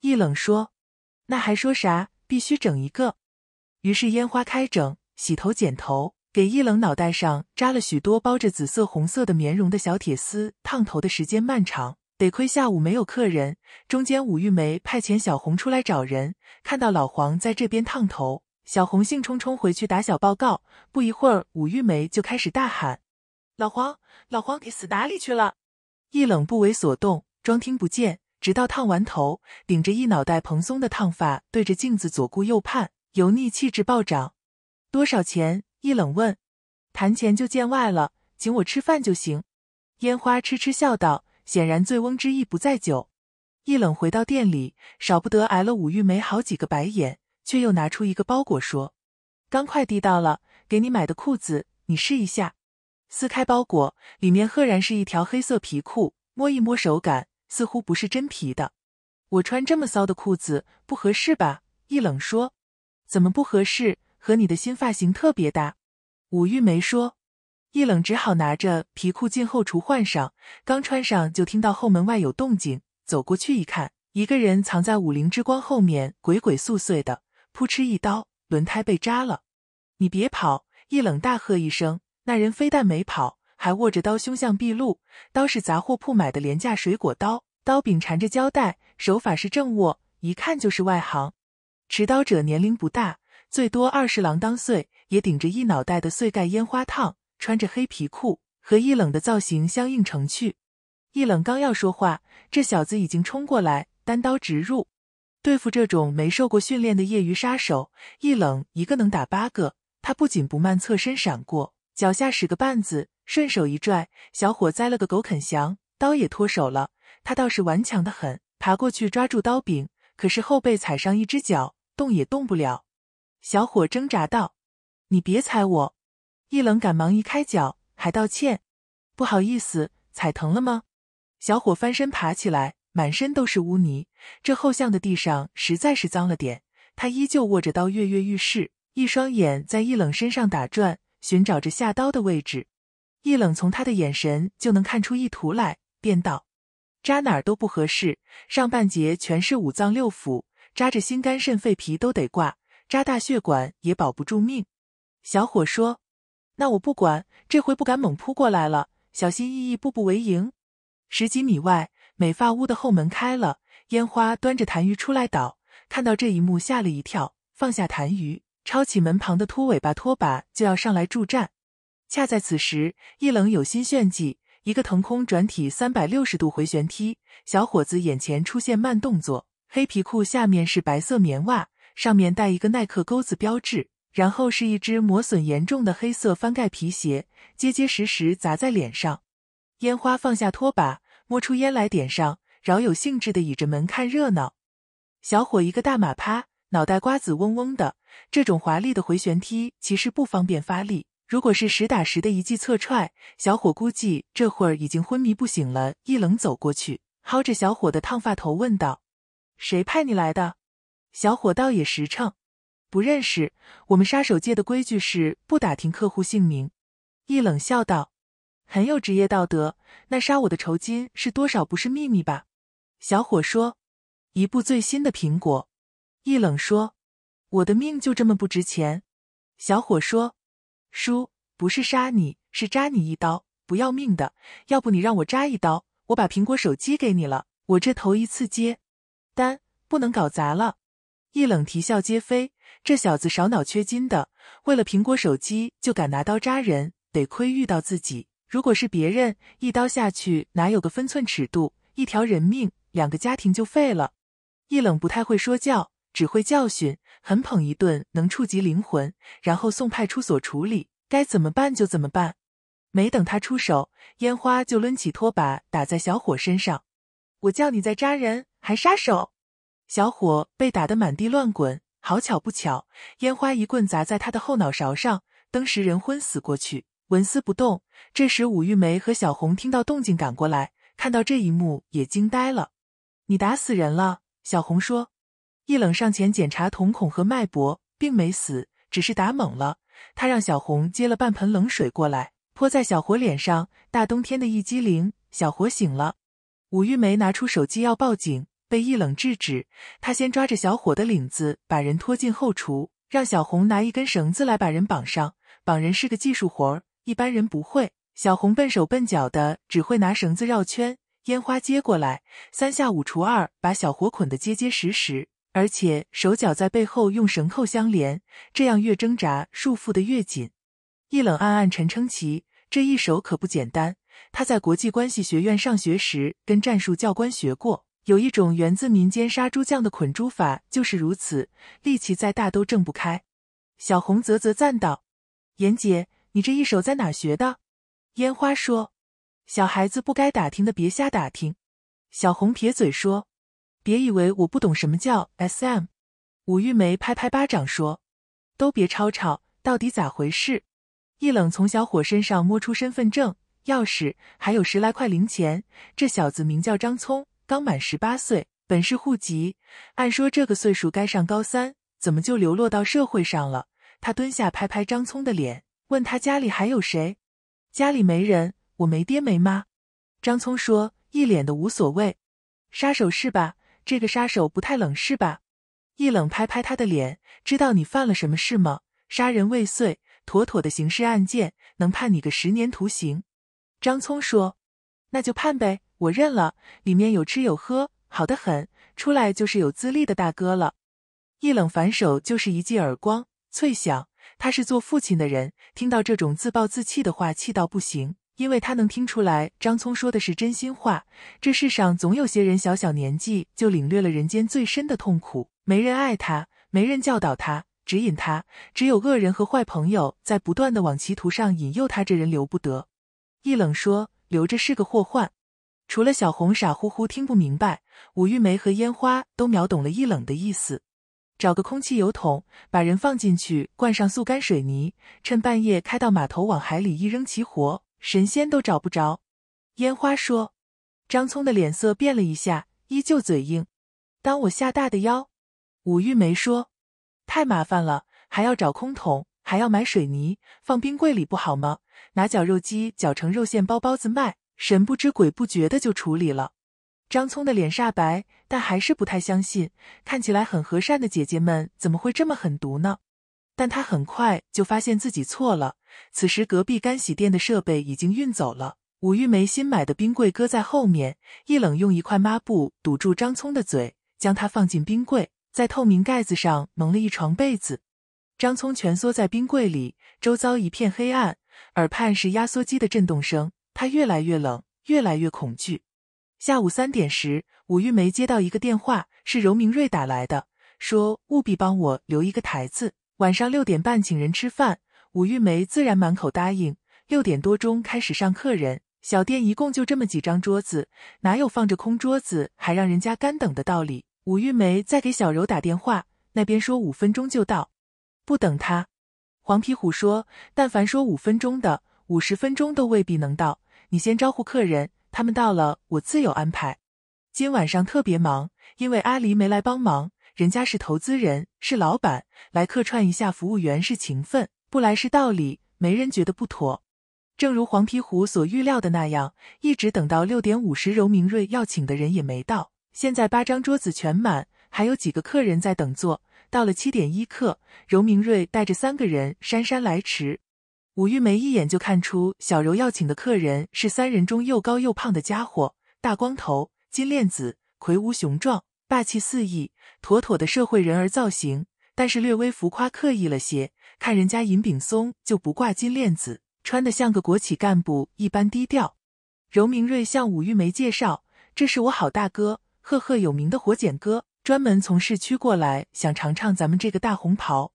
易冷说：“那还说啥？必须整一个。”于是烟花开整，洗头、剪头，给易冷脑袋上扎了许多包着紫色、红色的棉绒的小铁丝。烫头的时间漫长，得亏下午没有客人。中间武玉梅派遣小红出来找人，看到老黄在这边烫头，小红兴冲冲回去打小报告。不一会儿，武玉梅就开始大喊：“老黄，老黄给死哪里去了？”易冷不为所动，装听不见。直到烫完头，顶着一脑袋蓬松的烫发，对着镜子左顾右盼，油腻气质暴涨。多少钱？易冷问。谈钱就见外了，请我吃饭就行。烟花痴痴笑道，显然醉翁之意不在酒。易冷回到店里，少不得挨了武玉梅好几个白眼，却又拿出一个包裹说：“刚快递到了，给你买的裤子，你试一下。”撕开包裹，里面赫然是一条黑色皮裤，摸一摸手感。似乎不是真皮的，我穿这么骚的裤子不合适吧？易冷说：“怎么不合适？和你的新发型特别搭。”武玉梅说。易冷只好拿着皮裤进后厨换上，刚穿上就听到后门外有动静，走过去一看，一个人藏在武灵之光后面，鬼鬼祟祟的，扑哧一刀，轮胎被扎了。你别跑！易冷大喝一声，那人非但没跑。还握着刀，凶相毕露。刀是杂货铺买的廉价水果刀，刀柄缠着胶带，手法是正握，一看就是外行。持刀者年龄不大，最多二十郎当岁，也顶着一脑袋的碎盖烟花烫，穿着黑皮裤，和一冷的造型相映成趣。一冷刚要说话，这小子已经冲过来，单刀直入。对付这种没受过训练的业余杀手，一冷一个能打八个。他不紧不慢，侧身闪过。脚下使个绊子，顺手一拽，小伙栽了个狗啃翔，刀也脱手了。他倒是顽强的很，爬过去抓住刀柄，可是后背踩上一只脚，动也动不了。小伙挣扎道：“你别踩我！”一冷赶忙移开脚，还道歉：“不好意思，踩疼了吗？”小伙翻身爬起来，满身都是污泥，这后巷的地上实在是脏了点。他依旧握着刀，跃跃欲试，一双眼在一冷身上打转。寻找着下刀的位置，易冷从他的眼神就能看出意图来，便道：“扎哪儿都不合适，上半截全是五脏六腑，扎着心肝肾肺脾都得挂，扎大血管也保不住命。”小伙说：“那我不管，这回不敢猛扑过来了，小心翼翼，步步为营。”十几米外，美发屋的后门开了，烟花端着痰盂出来，倒，看到这一幕吓了一跳，放下痰盂。抄起门旁的秃尾巴拖把就要上来助战，恰在此时，一冷有新炫技，一个腾空转体三百六十度回旋踢，小伙子眼前出现慢动作，黑皮裤下面是白色棉袜，上面带一个耐克钩子标志，然后是一只磨损严重的黑色翻盖皮鞋，结结实实砸在脸上。烟花放下拖把，摸出烟来点上，饶有兴致的倚着门看热闹。小伙一个大马趴，脑袋瓜子嗡嗡的。这种华丽的回旋踢其实不方便发力。如果是实打实的一记侧踹，小伙估计这会儿已经昏迷不醒了。一冷走过去，薅着小伙的烫发头问道：“谁派你来的？”小伙倒也实诚：“不认识。”我们杀手界的规矩是不打听客户姓名。一冷笑道：“很有职业道德。”那杀我的酬金是多少？不是秘密吧？小伙说：“一部最新的苹果。”一冷说。我的命就这么不值钱？小伙说：“叔，不是杀你，是扎你一刀，不要命的。要不你让我扎一刀，我把苹果手机给你了。我这头一次接单，不能搞砸了。”一冷啼笑皆非，这小子少脑缺金的，为了苹果手机就敢拿刀扎人，得亏遇到自己。如果是别人，一刀下去哪有个分寸尺度？一条人命，两个家庭就废了。一冷不太会说教，只会教训。狠捧一顿能触及灵魂，然后送派出所处理，该怎么办就怎么办。没等他出手，烟花就抡起拖把打在小伙身上。我叫你在扎人，还杀手！小伙被打得满地乱滚。好巧不巧，烟花一棍砸在他的后脑勺上，登时人昏死过去，纹丝不动。这时武玉梅和小红听到动静赶过来，看到这一幕也惊呆了。你打死人了！小红说。易冷上前检查瞳孔和脉搏，并没死，只是打懵了。他让小红接了半盆冷水过来，泼在小火脸上。大冬天的一激灵，小火醒了。武玉梅拿出手机要报警，被易冷制止。他先抓着小火的领子，把人拖进后厨，让小红拿一根绳子来把人绑上。绑人是个技术活儿，一般人不会。小红笨手笨脚的，只会拿绳子绕圈。烟花接过来，三下五除二把小火捆得结结实实。而且手脚在背后用绳扣相连，这样越挣扎束缚的越紧。易冷暗暗沉称奇，这一手可不简单。他在国际关系学院上学时跟战术教官学过，有一种源自民间杀猪匠的捆猪法，就是如此，力气再大都挣不开。小红啧啧赞道：“严姐，你这一手在哪学的？”烟花说：“小孩子不该打听的，别瞎打听。”小红撇嘴说。别以为我不懂什么叫 S.M。武玉梅拍拍巴掌说：“都别吵吵，到底咋回事？”易冷从小伙身上摸出身份证、钥匙，还有十来块零钱。这小子名叫张聪，刚满十八岁，本是户籍。按说这个岁数该上高三，怎么就流落到社会上了？他蹲下，拍拍张聪的脸，问他家里还有谁？家里没人，我没爹没妈。张聪说，一脸的无所谓。杀手是吧？这个杀手不太冷是吧？易冷拍拍他的脸，知道你犯了什么事吗？杀人未遂，妥妥的刑事案件，能判你个十年徒刑。张聪说：“那就判呗，我认了。里面有吃有喝，好的很，出来就是有资历的大哥了。”易冷反手就是一记耳光，脆响。他是做父亲的人，听到这种自暴自弃的话，气到不行。因为他能听出来，张聪说的是真心话。这世上总有些人，小小年纪就领略了人间最深的痛苦，没人爱他，没人教导他、指引他，只有恶人和坏朋友在不断的往歧途上引诱他。这人留不得。易冷说：“留着是个祸患。”除了小红傻乎乎听不明白，武玉梅和烟花都秒懂了易冷的意思。找个空气油桶，把人放进去，灌上速干水泥，趁半夜开到码头，往海里一扔，齐活。神仙都找不着，烟花说：“张聪的脸色变了一下，依旧嘴硬。”“当我下大的腰？武玉梅说：“太麻烦了，还要找空桶，还要买水泥，放冰柜里不好吗？拿绞肉机绞成肉馅包包子卖，神不知鬼不觉的就处理了。”张聪的脸煞白，但还是不太相信，看起来很和善的姐姐们怎么会这么狠毒呢？但他很快就发现自己错了。此时，隔壁干洗店的设备已经运走了，武玉梅新买的冰柜搁在后面。易冷用一块抹布堵住张聪的嘴，将他放进冰柜，在透明盖子上蒙了一床被子。张聪蜷缩在冰柜里，周遭一片黑暗，耳畔是压缩机的震动声。他越来越冷，越来越恐惧。下午三点时，武玉梅接到一个电话，是柔明瑞打来的，说务必帮我留一个台子。晚上六点半请人吃饭，武玉梅自然满口答应。六点多钟开始上客人，小店一共就这么几张桌子，哪有放着空桌子还让人家干等的道理？武玉梅再给小柔打电话，那边说五分钟就到，不等他。黄皮虎说：“但凡说五分钟的，五十分钟都未必能到。你先招呼客人，他们到了我自有安排。今晚上特别忙，因为阿离没来帮忙。”人家是投资人，是老板，来客串一下服务员是情分，不来是道理，没人觉得不妥。正如黄皮虎所预料的那样，一直等到六点五十，柔明瑞要请的人也没到。现在八张桌子全满，还有几个客人在等座。到了七点一刻，柔明瑞带着三个人姗姗来迟。武玉梅一眼就看出，小柔要请的客人是三人中又高又胖的家伙，大光头，金链子，魁梧雄壮。霸气四溢，妥妥的社会人儿造型，但是略微浮夸刻意了些。看人家尹炳松就不挂金链子，穿的像个国企干部一般低调。柔明瑞向武玉梅介绍：“这是我好大哥，赫赫有名的活检哥，专门从市区过来，想尝尝咱们这个大红袍。”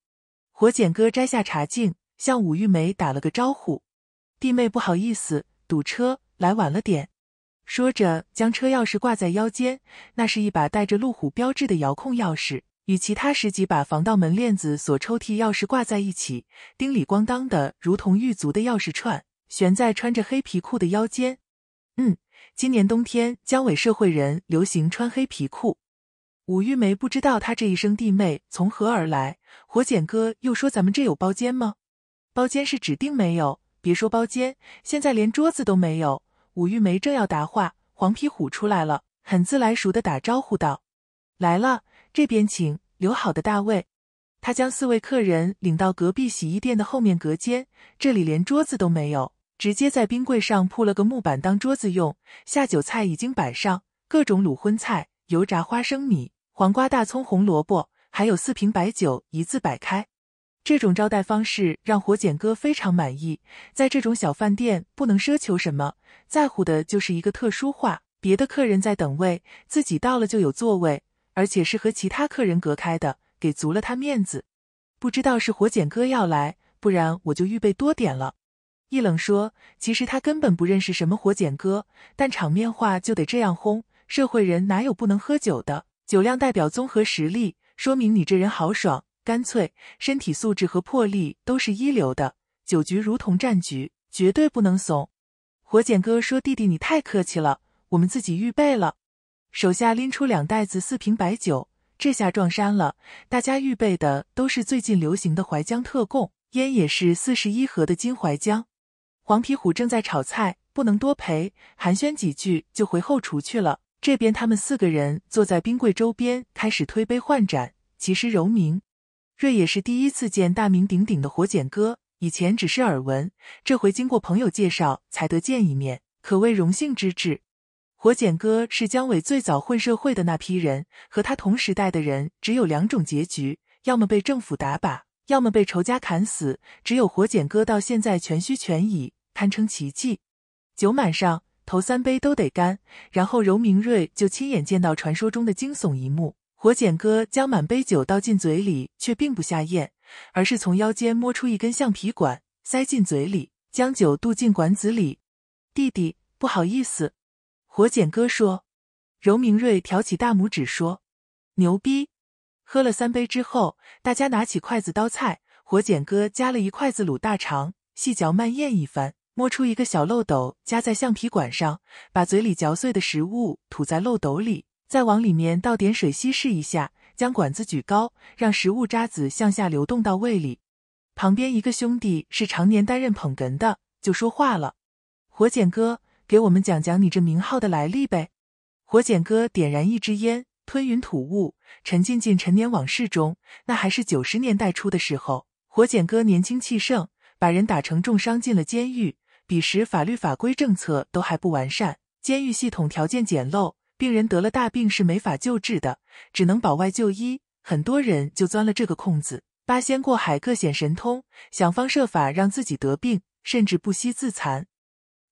活检哥摘下茶镜，向武玉梅打了个招呼：“弟妹，不好意思，堵车来晚了点。”说着，将车钥匙挂在腰间，那是一把带着路虎标志的遥控钥匙，与其他十几把防盗门链子、锁抽屉钥匙挂在一起，叮里咣当的，如同狱卒的钥匙串，悬在穿着黑皮裤的腰间。嗯，今年冬天，江尾社会人流行穿黑皮裤。武玉梅不知道他这一声弟妹从何而来。火检哥又说：“咱们这有包间吗？包间是指定没有，别说包间，现在连桌子都没有。”武玉梅正要答话，黄皮虎出来了，很自来熟的打招呼道：“来了，这边请。”留好的大卫，他将四位客人领到隔壁洗衣店的后面隔间，这里连桌子都没有，直接在冰柜上铺了个木板当桌子用。下酒菜已经摆上，各种卤荤菜、油炸花生米、黄瓜、大葱、红萝卜，还有四瓶白酒，一字摆开。这种招待方式让火检哥非常满意。在这种小饭店，不能奢求什么，在乎的就是一个特殊化。别的客人在等位，自己到了就有座位，而且是和其他客人隔开的，给足了他面子。不知道是火检哥要来，不然我就预备多点了。一冷说：“其实他根本不认识什么火检哥，但场面话就得这样轰。社会人哪有不能喝酒的？酒量代表综合实力，说明你这人豪爽。”干脆，身体素质和魄力都是一流的。酒局如同战局，绝对不能怂。火简哥说：“弟弟，你太客气了，我们自己预备了。”手下拎出两袋子、四瓶白酒，这下撞衫了。大家预备的都是最近流行的淮江特供烟，也是四十一盒的金淮江。黄皮虎正在炒菜，不能多陪，寒暄几句就回后厨去了。这边他们四个人坐在冰柜周边，开始推杯换盏。其实柔明。瑞也是第一次见大名鼎鼎的活检哥，以前只是耳闻，这回经过朋友介绍才得见一面，可谓荣幸之至。活检哥是姜伟最早混社会的那批人，和他同时代的人只有两种结局：要么被政府打靶，要么被仇家砍死。只有活检哥到现在全虚全矣，堪称奇迹。酒满上，头三杯都得干，然后柔明瑞就亲眼见到传说中的惊悚一幕。活检哥将满杯酒倒进嘴里，却并不下咽，而是从腰间摸出一根橡皮管，塞进嘴里，将酒渡进管子里。弟弟，不好意思，活检哥说。柔明瑞挑起大拇指说：“牛逼！”喝了三杯之后，大家拿起筷子刀菜。活检哥夹了一筷子卤大肠，细嚼慢咽一番，摸出一个小漏斗，夹在橡皮管上，把嘴里嚼碎的食物吐在漏斗里。再往里面倒点水稀释一下，将管子举高，让食物渣子向下流动到胃里。旁边一个兄弟是常年担任捧哏的，就说话了：“活检哥，给我们讲讲你这名号的来历呗。”活检哥点燃一支烟，吞云吐雾，沉浸进陈年往事中。那还是九十年代初的时候，活检哥年轻气盛，把人打成重伤进了监狱。彼时法律法规政策都还不完善，监狱系统条件简陋。病人得了大病是没法救治的，只能保外就医。很多人就钻了这个空子，八仙过海各显神通，想方设法让自己得病，甚至不惜自残。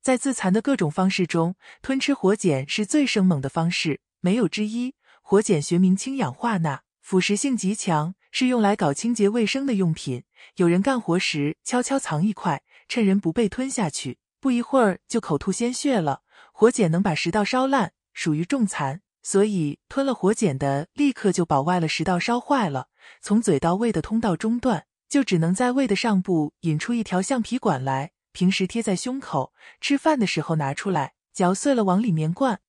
在自残的各种方式中，吞吃火碱是最生猛的方式，没有之一。火碱学名氢氧化钠，腐蚀性极强，是用来搞清洁卫生的用品。有人干活时悄悄藏一块，趁人不备吞下去，不一会儿就口吐鲜血了。火碱能把食道烧烂。属于重残，所以吞了火碱的，立刻就保外了食道烧坏了，从嘴到胃的通道中断，就只能在胃的上部引出一条橡皮管来，平时贴在胸口，吃饭的时候拿出来，嚼碎了往里面灌。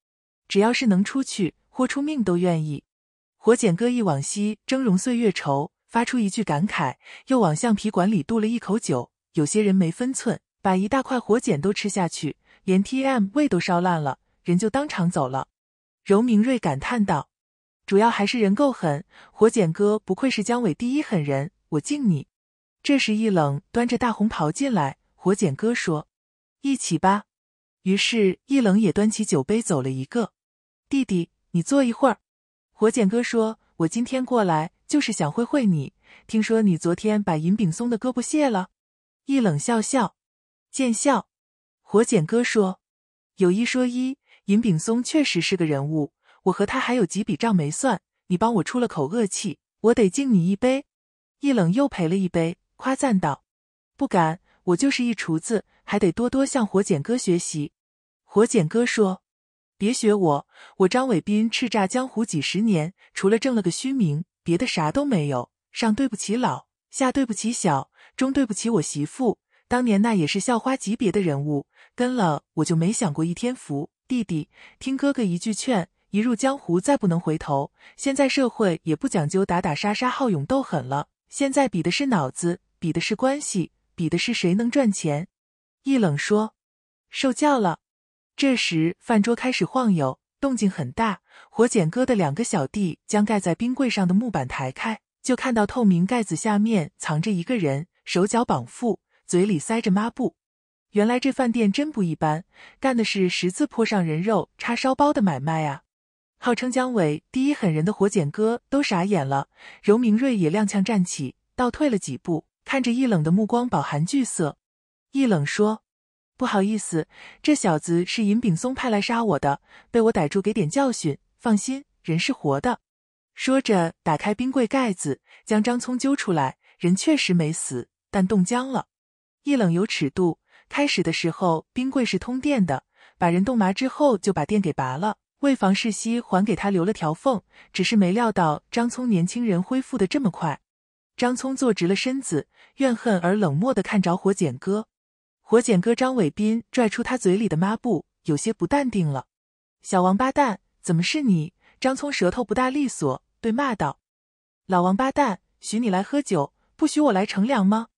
只要是能出去，豁出命都愿意。火碱哥一往昔峥嵘岁月稠，发出一句感慨，又往橡皮管里渡了一口酒。有些人没分寸，把一大块火碱都吃下去，连 T M 胃都烧烂了。人就当场走了，柔明瑞感叹道：“主要还是人够狠，活检哥不愧是姜伟第一狠人，我敬你。”这时，易冷端着大红袍进来，活检哥说：“一起吧。”于是，易冷也端起酒杯走了一个。弟弟，你坐一会儿。活检哥说：“我今天过来就是想会会你，听说你昨天把尹炳松的胳膊卸了。”易冷笑笑，见笑。活检哥说：“有一说一。”尹炳松确实是个人物，我和他还有几笔账没算，你帮我出了口恶气，我得敬你一杯。易冷又赔了一杯，夸赞道：“不敢，我就是一厨子，还得多多向火简哥学习。”火简哥说：“别学我，我张伟斌叱咤江湖几十年，除了挣了个虚名，别的啥都没有。上对不起老，下对不起小，中对不起我媳妇，当年那也是校花级别的人物，跟了我就没享过一天福。”弟弟听哥哥一句劝，一入江湖再不能回头。现在社会也不讲究打打杀杀、好勇斗狠了，现在比的是脑子，比的是关系，比的是谁能赚钱。易冷说：“受教了。”这时饭桌开始晃悠，动静很大。火碱哥的两个小弟将盖在冰柜上的木板抬开，就看到透明盖子下面藏着一个人，手脚绑缚，嘴里塞着抹布。原来这饭店真不一般，干的是十字坡上人肉叉烧包的买卖啊！号称姜伟第一狠人的活检哥都傻眼了，柔明瑞也踉跄站起，倒退了几步，看着易冷的目光饱含惧色。易冷说：“不好意思，这小子是尹炳松派来杀我的，被我逮住给点教训。放心，人是活的。”说着打开冰柜盖子，将张聪揪出来，人确实没死，但冻僵了。易冷有尺度。开始的时候，冰柜是通电的，把人冻麻之后就把电给拔了，为防窒息还给他留了条缝，只是没料到张聪年轻人恢复的这么快。张聪坐直了身子，怨恨而冷漠的看着火检哥。火检哥张伟斌拽出他嘴里的抹布，有些不淡定了。小王八蛋，怎么是你？张聪舌头不大利索，对骂道：“老王八蛋，许你来喝酒，不许我来乘凉吗？”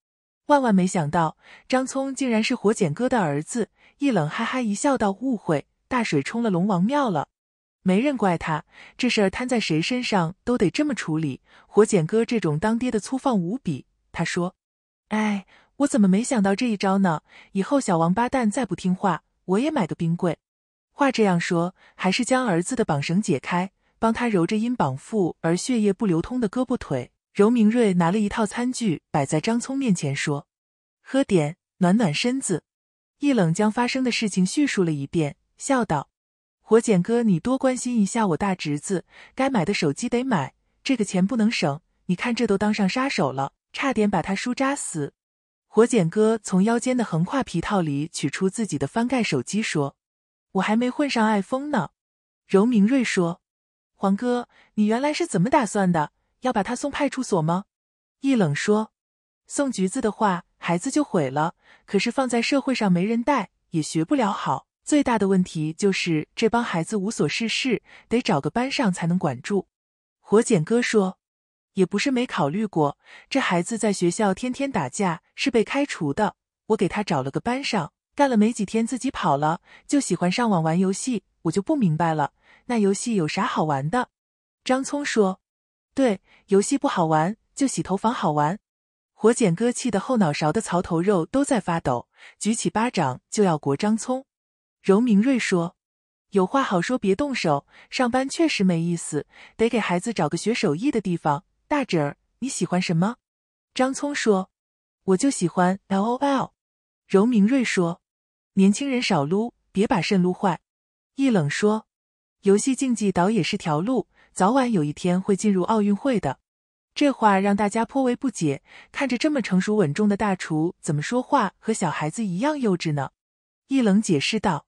万万没想到，张聪竟然是火剪哥的儿子。一冷哈哈一笑，道：“误会，大水冲了龙王庙了，没人怪他。这事儿摊在谁身上，都得这么处理。火剪哥这种当爹的粗放无比。”他说：“哎，我怎么没想到这一招呢？以后小王八蛋再不听话，我也买个冰柜。”话这样说，还是将儿子的绑绳解开，帮他揉着因绑缚而血液不流通的胳膊腿。柔明瑞拿了一套餐具摆在张聪面前，说：“喝点，暖暖身子。”易冷将发生的事情叙述了一遍，笑道：“火检哥，你多关心一下我大侄子，该买的手机得买，这个钱不能省。你看，这都当上杀手了，差点把他叔扎死。”火检哥从腰间的横跨皮套里取出自己的翻盖手机，说：“我还没混上爱疯呢。”柔明瑞说：“黄哥，你原来是怎么打算的？”要把他送派出所吗？易冷说：“送橘子的话，孩子就毁了。可是放在社会上，没人带，也学不了好。最大的问题就是这帮孩子无所事事，得找个班上才能管住。”火简哥说：“也不是没考虑过，这孩子在学校天天打架，是被开除的。我给他找了个班上，干了没几天自己跑了，就喜欢上网玩游戏。我就不明白了，那游戏有啥好玩的？”张聪说。对，游戏不好玩，就洗头房好玩。火剪哥气的后脑勺的槽头肉都在发抖，举起巴掌就要掴张聪。柔明瑞说：“有话好说，别动手。上班确实没意思，得给孩子找个学手艺的地方。”大侄儿，你喜欢什么？张聪说：“我就喜欢 L O L。”柔明瑞说：“年轻人少撸，别把肾撸坏。”易冷说：“游戏竞技倒也是条路。”早晚有一天会进入奥运会的，这话让大家颇为不解。看着这么成熟稳重的大厨，怎么说话和小孩子一样幼稚呢？易冷解释道：“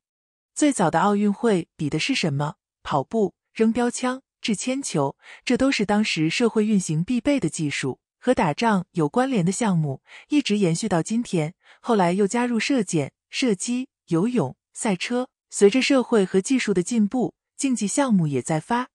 最早的奥运会比的是什么？跑步、扔标枪、掷铅球，这都是当时社会运行必备的技术和打仗有关联的项目，一直延续到今天。后来又加入射箭、射击、游泳、赛车。随着社会和技术的进步，竞技项目也在发。”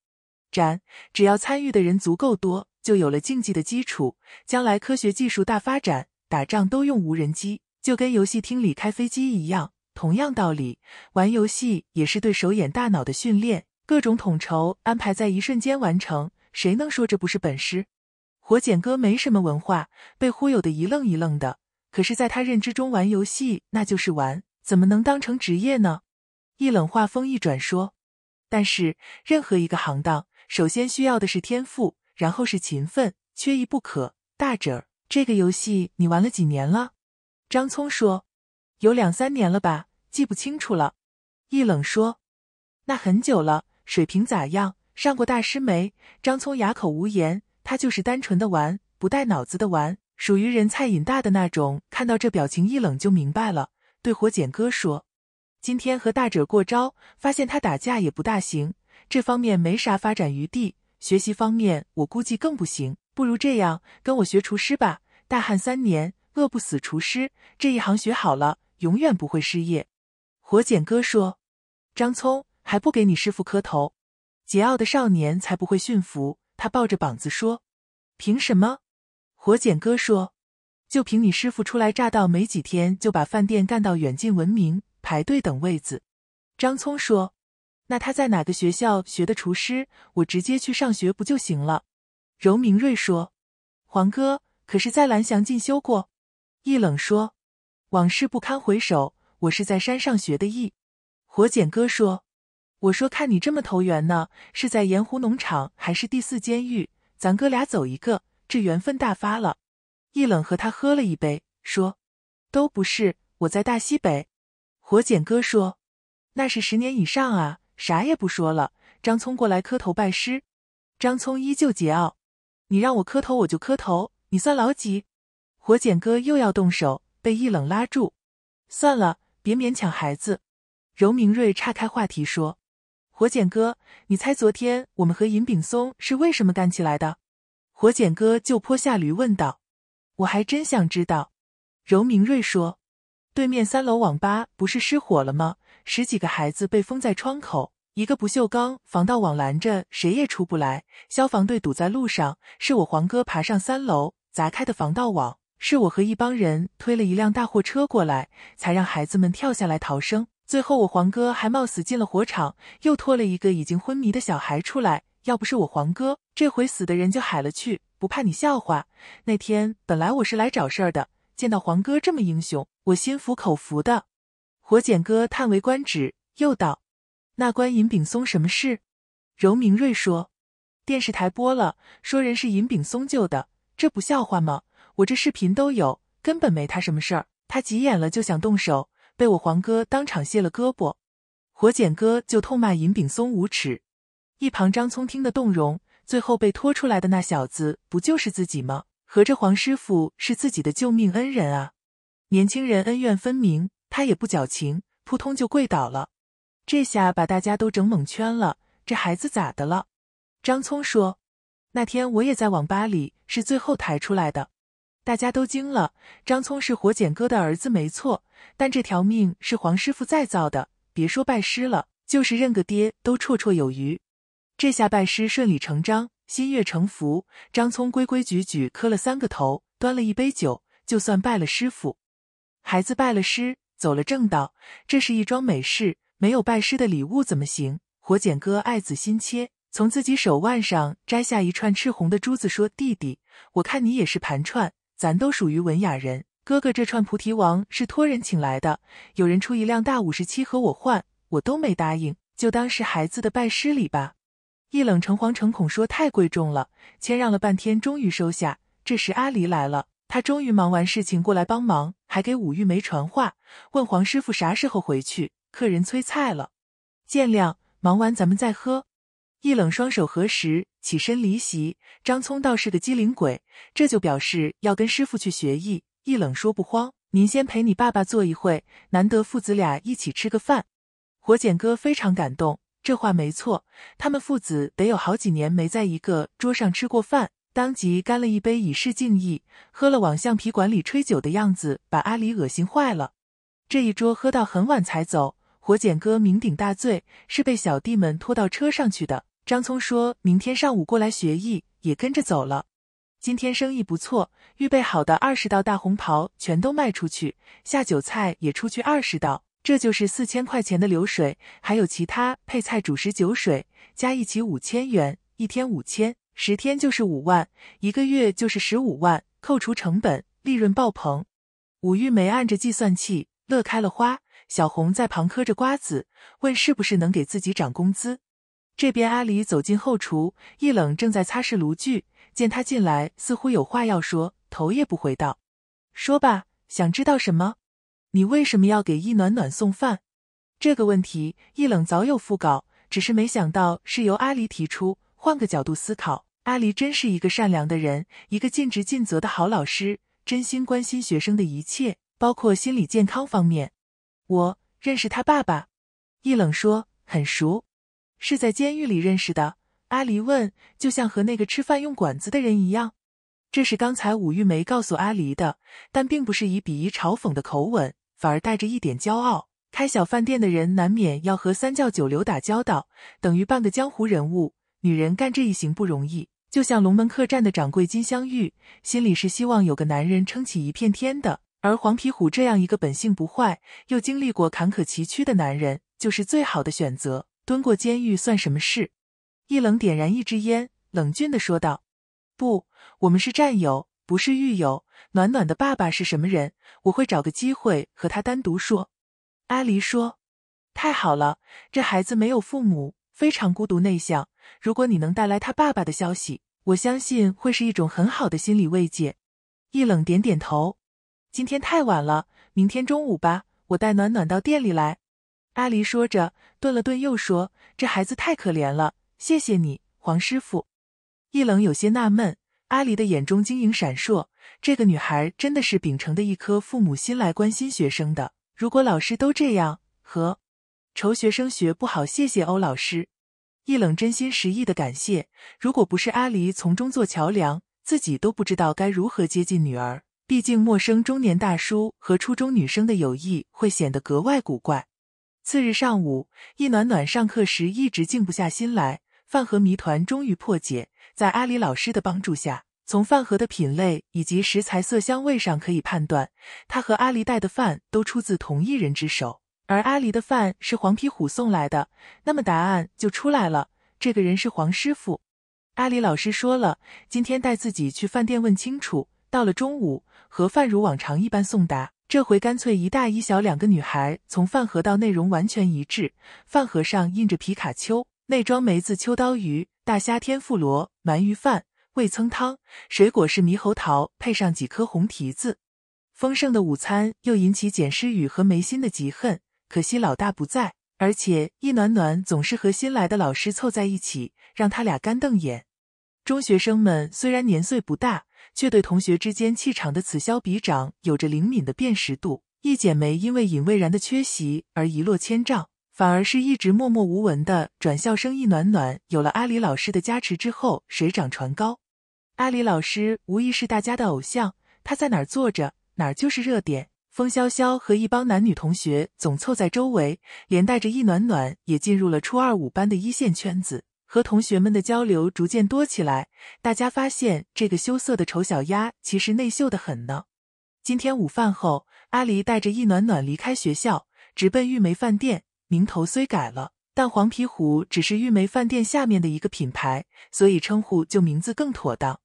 展，只要参与的人足够多，就有了竞技的基础。将来科学技术大发展，打仗都用无人机，就跟游戏厅里开飞机一样，同样道理，玩游戏也是对手眼大脑的训练，各种统筹安排在一瞬间完成，谁能说这不是本事？火碱哥没什么文化，被忽悠的一愣一愣的。可是，在他认知中，玩游戏那就是玩，怎么能当成职业呢？一冷话锋一转说，但是任何一个行当。首先需要的是天赋，然后是勤奋，缺一不可。大哲，这个游戏你玩了几年了？张聪说：“有两三年了吧，记不清楚了。”易冷说：“那很久了，水平咋样？上过大师没？”张聪哑口无言，他就是单纯的玩，不带脑子的玩，属于人菜瘾大的那种。看到这表情，易冷就明白了。对火姐哥说：“今天和大者过招，发现他打架也不大行。”这方面没啥发展余地，学习方面我估计更不行。不如这样，跟我学厨师吧。大旱三年，饿不死厨师，这一行学好了，永远不会失业。火简哥说：“张聪还不给你师傅磕头？”桀骜的少年才不会驯服。他抱着膀子说：“凭什么？”火简哥说：“就凭你师傅初来乍到没几天，就把饭店干到远近闻名，排队等位子。”张聪说。那他在哪个学校学的厨师？我直接去上学不就行了？柔明瑞说：“黄哥，可是在蓝翔进修过。”易冷说：“往事不堪回首，我是在山上学的。”易火简哥说：“我说看你这么投缘呢，是在盐湖农场还是第四监狱？咱哥俩走一个，这缘分大发了。”易冷和他喝了一杯，说：“都不是，我在大西北。”火简哥说：“那是十年以上啊。”啥也不说了，张聪过来磕头拜师，张聪依旧桀骜，你让我磕头我就磕头，你算老几？火简哥又要动手，被易冷拉住，算了，别勉强孩子。柔明瑞岔开话题说：“火简哥，你猜昨天我们和尹炳松是为什么干起来的？”火简哥就坡下驴问道：“我还真想知道。”柔明瑞说：“对面三楼网吧不是失火了吗？”十几个孩子被封在窗口，一个不锈钢防盗网拦着，谁也出不来。消防队堵在路上，是我黄哥爬上三楼砸开的防盗网，是我和一帮人推了一辆大货车过来，才让孩子们跳下来逃生。最后我黄哥还冒死进了火场，又拖了一个已经昏迷的小孩出来。要不是我黄哥，这回死的人就海了去，不怕你笑话。那天本来我是来找事儿的，见到黄哥这么英雄，我心服口服的。火检哥叹为观止，又道：“那关尹炳松什么事？”柔明瑞说：“电视台播了，说人是尹炳松救的，这不笑话吗？我这视频都有，根本没他什么事儿。他急眼了就想动手，被我黄哥当场卸了胳膊。”火检哥就痛骂尹炳松无耻。一旁张聪听得动容，最后被拖出来的那小子不就是自己吗？合着黄师傅是自己的救命恩人啊！年轻人恩怨分明。他也不矫情，扑通就跪倒了。这下把大家都整懵圈了。这孩子咋的了？张聪说：“那天我也在网吧里，是最后抬出来的。”大家都惊了。张聪是火剪哥的儿子没错，但这条命是黄师傅再造的。别说拜师了，就是认个爹都绰绰有余。这下拜师顺理成章，心悦诚服。张聪规规矩矩磕了三个头，端了一杯酒，就算拜了师傅。孩子拜了师。走了正道，这是一桩美事。没有拜师的礼物怎么行？活剪哥爱子心切，从自己手腕上摘下一串赤红的珠子，说：“弟弟，我看你也是盘串，咱都属于文雅人。哥哥这串菩提王是托人请来的，有人出一辆大五十七和我换，我都没答应，就当是孩子的拜师礼吧。”一冷诚惶诚恐说：“太贵重了，谦让了半天，终于收下。”这时阿离来了。他终于忙完事情过来帮忙，还给武玉梅传话，问黄师傅啥时候回去，客人催菜了。见谅，忙完咱们再喝。一冷双手合十，起身离席。张聪倒是个机灵鬼，这就表示要跟师傅去学艺。一冷说不慌，您先陪你爸爸坐一会，难得父子俩一起吃个饭。火简哥非常感动，这话没错，他们父子得有好几年没在一个桌上吃过饭。当即干了一杯以示敬意，喝了往橡皮管里吹酒的样子，把阿里恶心坏了。这一桌喝到很晚才走，火检哥酩酊大醉，是被小弟们拖到车上去的。张聪说明天上午过来学艺，也跟着走了。今天生意不错，预备好的二十道大红袍全都卖出去，下酒菜也出去二十道，这就是四千块钱的流水，还有其他配菜、主食、酒水加一起五千元，一天五千。十天就是五万，一个月就是十五万，扣除成本，利润爆棚。武玉梅按着计算器，乐开了花。小红在旁嗑着瓜子，问是不是能给自己涨工资。这边阿离走进后厨，易冷正在擦拭炉具，见他进来，似乎有话要说，头也不回道：“说吧，想知道什么？你为什么要给易暖暖送饭？”这个问题，易冷早有腹稿，只是没想到是由阿离提出。换个角度思考。阿离真是一个善良的人，一个尽职尽责的好老师，真心关心学生的一切，包括心理健康方面。我认识他爸爸，易冷说很熟，是在监狱里认识的。阿离问，就像和那个吃饭用管子的人一样。这是刚才武玉梅告诉阿离的，但并不是以鄙夷嘲讽的口吻，反而带着一点骄傲。开小饭店的人难免要和三教九流打交道，等于半个江湖人物。女人干这一行不容易，就像龙门客栈的掌柜金镶玉，心里是希望有个男人撑起一片天的。而黄皮虎这样一个本性不坏，又经历过坎坷崎岖的男人，就是最好的选择。蹲过监狱算什么事？一冷点燃一支烟，冷峻的说道：“不，我们是战友，不是狱友。暖暖的爸爸是什么人？我会找个机会和他单独说。”阿离说：“太好了，这孩子没有父母，非常孤独内向。”如果你能带来他爸爸的消息，我相信会是一种很好的心理慰藉。易冷点点头。今天太晚了，明天中午吧，我带暖暖到店里来。阿离说着，顿了顿，又说：“这孩子太可怜了，谢谢你，黄师傅。”易冷有些纳闷。阿离的眼中晶莹闪烁，这个女孩真的是秉承的一颗父母心来关心学生的。如果老师都这样，和愁学生学不好，谢谢欧老师。易冷真心实意的感谢，如果不是阿离从中做桥梁，自己都不知道该如何接近女儿。毕竟陌生中年大叔和初中女生的友谊会显得格外古怪。次日上午，易暖暖上课时一直静不下心来，饭盒谜团终于破解，在阿离老师的帮助下，从饭盒的品类以及食材色香味上可以判断，她和阿离带的饭都出自同一人之手。而阿离的饭是黄皮虎送来的，那么答案就出来了。这个人是黄师傅。阿离老师说了，今天带自己去饭店问清楚。到了中午，盒饭如往常一般送达，这回干脆一大一小两个女孩，从饭盒到内容完全一致。饭盒上印着皮卡丘，内装梅子、秋刀鱼、大虾、天妇罗、鳗鱼饭、味噌汤，水果是猕猴桃，配上几颗红提子。丰盛的午餐又引起简诗雨和梅心的嫉恨。可惜老大不在，而且易暖暖总是和新来的老师凑在一起，让他俩干瞪眼。中学生们虽然年岁不大，却对同学之间气场的此消彼长有着灵敏的辨识度。易剪梅因为尹蔚然的缺席而一落千丈，反而是一直默默无闻的转校生易暖暖，有了阿里老师的加持之后水涨船高。阿里老师无疑是大家的偶像，他在哪儿坐着，哪儿就是热点。风萧萧和一帮男女同学总凑在周围，连带着易暖暖也进入了初二五班的一线圈子，和同学们的交流逐渐多起来。大家发现这个羞涩的丑小鸭其实内秀的很呢。今天午饭后，阿离带着易暖暖离开学校，直奔玉梅饭店。名头虽改了，但黄皮虎只是玉梅饭店下面的一个品牌，所以称呼就名字更妥当。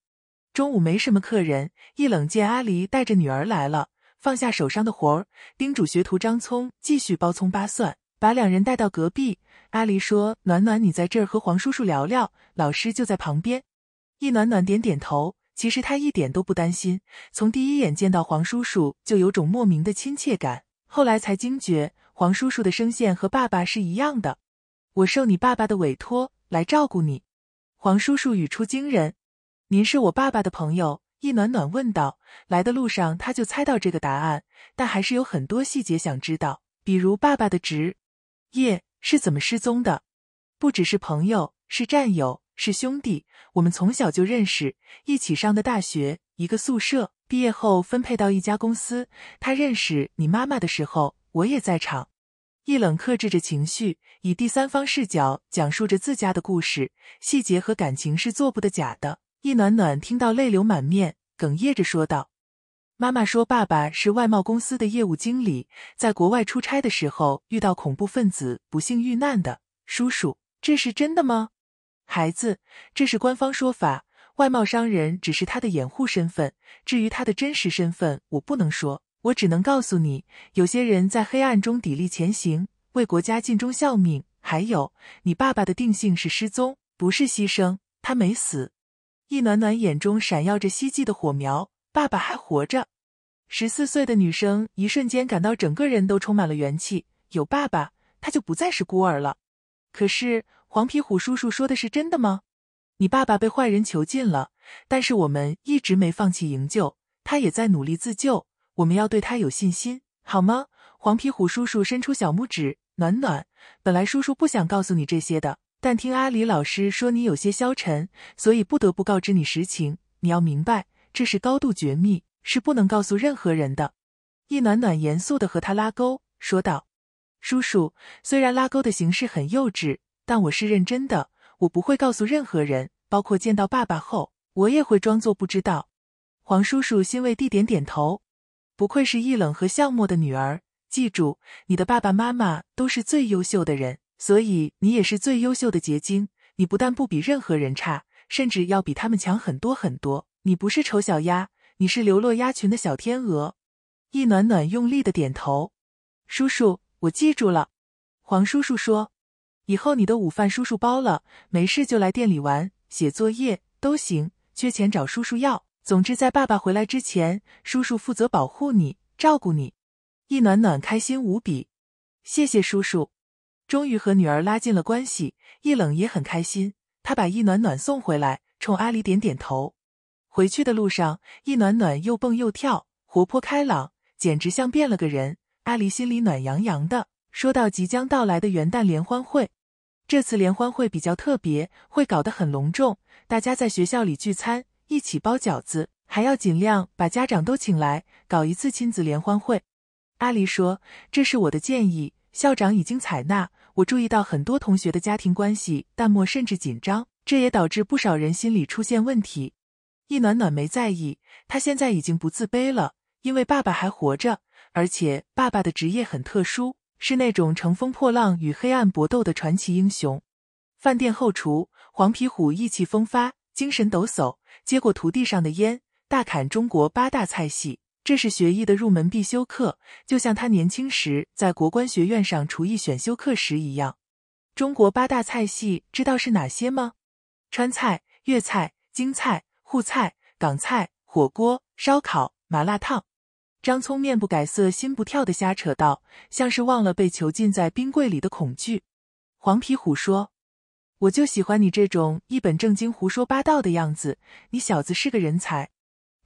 中午没什么客人，易冷见阿离带着女儿来了。放下手上的活儿，叮嘱学徒张聪继续剥葱、扒蒜，把两人带到隔壁。阿离说：“暖暖，你在这儿和黄叔叔聊聊，老师就在旁边。”易暖暖点点头。其实他一点都不担心，从第一眼见到黄叔叔就有种莫名的亲切感，后来才惊觉黄叔叔的声线和爸爸是一样的。我受你爸爸的委托来照顾你。黄叔叔语出惊人：“您是我爸爸的朋友。”易暖暖问道：“来的路上，他就猜到这个答案，但还是有很多细节想知道，比如爸爸的职，业是怎么失踪的？不只是朋友，是战友，是兄弟，我们从小就认识，一起上的大学，一个宿舍，毕业后分配到一家公司。他认识你妈妈的时候，我也在场。”易冷克制着情绪，以第三方视角讲述着自家的故事，细节和感情是做不得假的。易暖暖听到泪流满面，哽咽着说道：“妈妈说，爸爸是外贸公司的业务经理，在国外出差的时候遇到恐怖分子，不幸遇难的。叔叔，这是真的吗？孩子，这是官方说法，外贸商人只是他的掩护身份。至于他的真实身份，我不能说，我只能告诉你，有些人在黑暗中砥砺前行，为国家尽忠效命。还有，你爸爸的定性是失踪，不是牺牲，他没死。”易暖暖眼中闪耀着希冀的火苗，爸爸还活着。十四岁的女生一瞬间感到整个人都充满了元气，有爸爸，她就不再是孤儿了。可是黄皮虎叔叔说的是真的吗？你爸爸被坏人囚禁了，但是我们一直没放弃营救，他也在努力自救，我们要对他有信心，好吗？黄皮虎叔叔伸出小拇指，暖暖，本来叔叔不想告诉你这些的。但听阿里老师说你有些消沉，所以不得不告知你实情。你要明白，这是高度绝密，是不能告诉任何人的。易暖暖严肃的和他拉钩，说道：“叔叔，虽然拉钩的形式很幼稚，但我是认真的。我不会告诉任何人，包括见到爸爸后，我也会装作不知道。”黄叔叔欣慰地点点头，不愧是易冷和向默的女儿。记住，你的爸爸妈妈都是最优秀的人。所以你也是最优秀的结晶，你不但不比任何人差，甚至要比他们强很多很多。你不是丑小鸭，你是流落鸭群的小天鹅。易暖暖用力的点头，叔叔，我记住了。黄叔叔说，以后你的午饭叔叔包了，没事就来店里玩、写作业都行，缺钱找叔叔要。总之，在爸爸回来之前，叔叔负责保护你、照顾你。易暖暖开心无比，谢谢叔叔。终于和女儿拉近了关系，易冷也很开心。他把易暖暖送回来，冲阿离点点头。回去的路上，易暖暖又蹦又跳，活泼开朗，简直像变了个人。阿离心里暖洋洋的。说到即将到来的元旦联欢会，这次联欢会比较特别，会搞得很隆重，大家在学校里聚餐，一起包饺子，还要尽量把家长都请来，搞一次亲子联欢会。阿离说：“这是我的建议，校长已经采纳。”我注意到很多同学的家庭关系淡漠甚至紧张，这也导致不少人心理出现问题。易暖暖没在意，她现在已经不自卑了，因为爸爸还活着，而且爸爸的职业很特殊，是那种乘风破浪与黑暗搏斗的传奇英雄。饭店后厨，黄皮虎意气风发，精神抖擞，接过徒弟上的烟，大侃中国八大菜系。这是学艺的入门必修课，就像他年轻时在国关学院上厨艺选修课时一样。中国八大菜系知道是哪些吗？川菜、粤菜、京菜、沪菜、港菜、火锅、烧烤、麻辣烫。张聪面不改色心不跳的瞎扯道，像是忘了被囚禁在冰柜里的恐惧。黄皮虎说：“我就喜欢你这种一本正经胡说八道的样子，你小子是个人才。”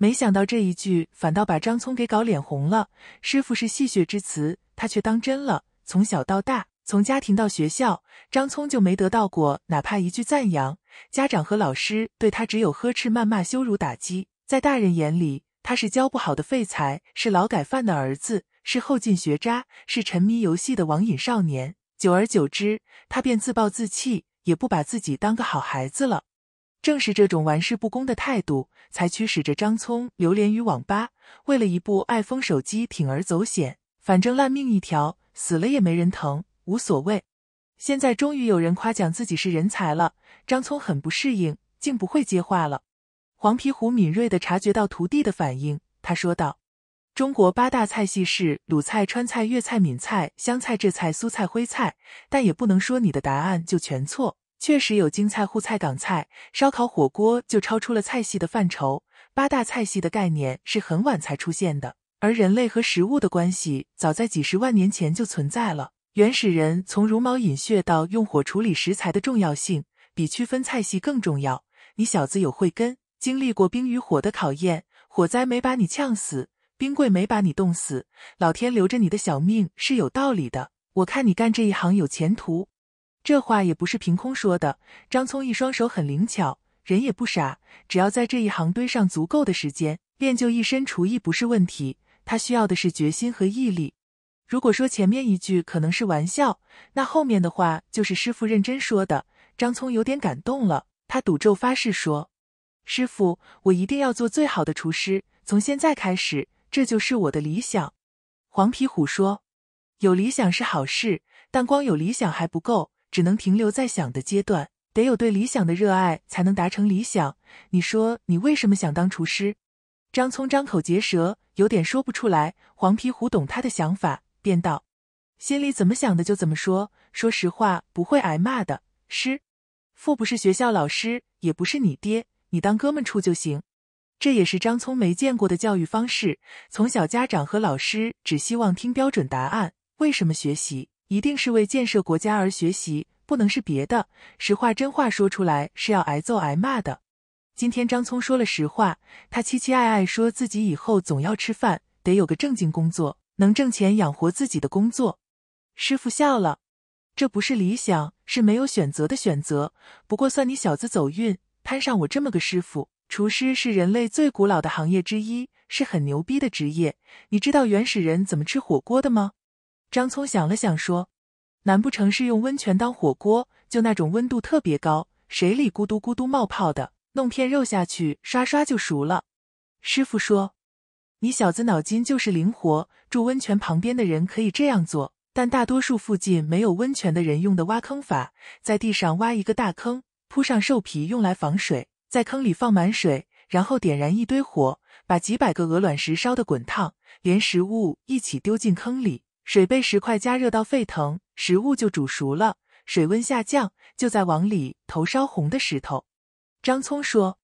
没想到这一句，反倒把张聪给搞脸红了。师傅是戏谑之词，他却当真了。从小到大，从家庭到学校，张聪就没得到过哪怕一句赞扬。家长和老师对他只有呵斥、谩骂、羞辱、打击。在大人眼里，他是教不好的废材，是劳改犯的儿子，是后进学渣，是沉迷游戏的网瘾少年。久而久之，他便自暴自弃，也不把自己当个好孩子了。正是这种玩世不恭的态度，才驱使着张聪流连于网吧，为了一部爱疯手机铤而走险，反正烂命一条，死了也没人疼，无所谓。现在终于有人夸奖自己是人才了，张聪很不适应，竟不会接话了。黄皮虎敏锐地察觉到徒弟的反应，他说道：“中国八大菜系是鲁菜、川菜、粤菜、闽菜、湘菜、浙菜、苏菜、徽菜，但也不能说你的答案就全错。”确实有京菜、沪菜、港菜、烧烤、火锅，就超出了菜系的范畴。八大菜系的概念是很晚才出现的，而人类和食物的关系早在几十万年前就存在了。原始人从茹毛饮血到用火处理食材的重要性，比区分菜系更重要。你小子有慧根，经历过冰与火的考验，火灾没把你呛死，冰柜没把你冻死，老天留着你的小命是有道理的。我看你干这一行有前途。这话也不是凭空说的。张聪一双手很灵巧，人也不傻，只要在这一行堆上足够的时间，练就一身厨艺不是问题。他需要的是决心和毅力。如果说前面一句可能是玩笑，那后面的话就是师傅认真说的。张聪有点感动了，他赌咒发誓说：“师傅，我一定要做最好的厨师。从现在开始，这就是我的理想。”黄皮虎说：“有理想是好事，但光有理想还不够。”只能停留在想的阶段，得有对理想的热爱，才能达成理想。你说你为什么想当厨师？张聪张口结舌，有点说不出来。黄皮虎懂他的想法，便道：“心里怎么想的就怎么说，说实话不会挨骂的。”师傅不是学校老师，也不是你爹，你当哥们处就行。这也是张聪没见过的教育方式。从小，家长和老师只希望听标准答案，为什么学习？一定是为建设国家而学习，不能是别的。实话真话说出来是要挨揍挨骂的。今天张聪说了实话，他期期爱爱说自己以后总要吃饭，得有个正经工作，能挣钱养活自己的工作。师傅笑了，这不是理想，是没有选择的选择。不过算你小子走运，摊上我这么个师傅。厨师是人类最古老的行业之一，是很牛逼的职业。你知道原始人怎么吃火锅的吗？张聪想了想说：“难不成是用温泉当火锅？就那种温度特别高，水里咕嘟咕嘟冒泡的，弄片肉下去，刷刷就熟了。”师傅说：“你小子脑筋就是灵活。住温泉旁边的人可以这样做，但大多数附近没有温泉的人用的挖坑法，在地上挖一个大坑，铺上兽皮用来防水，在坑里放满水，然后点燃一堆火，把几百个鹅卵石烧得滚烫，连食物一起丢进坑里。”水被石块加热到沸腾，食物就煮熟了。水温下降，就在往里投烧红的石头。张聪说：“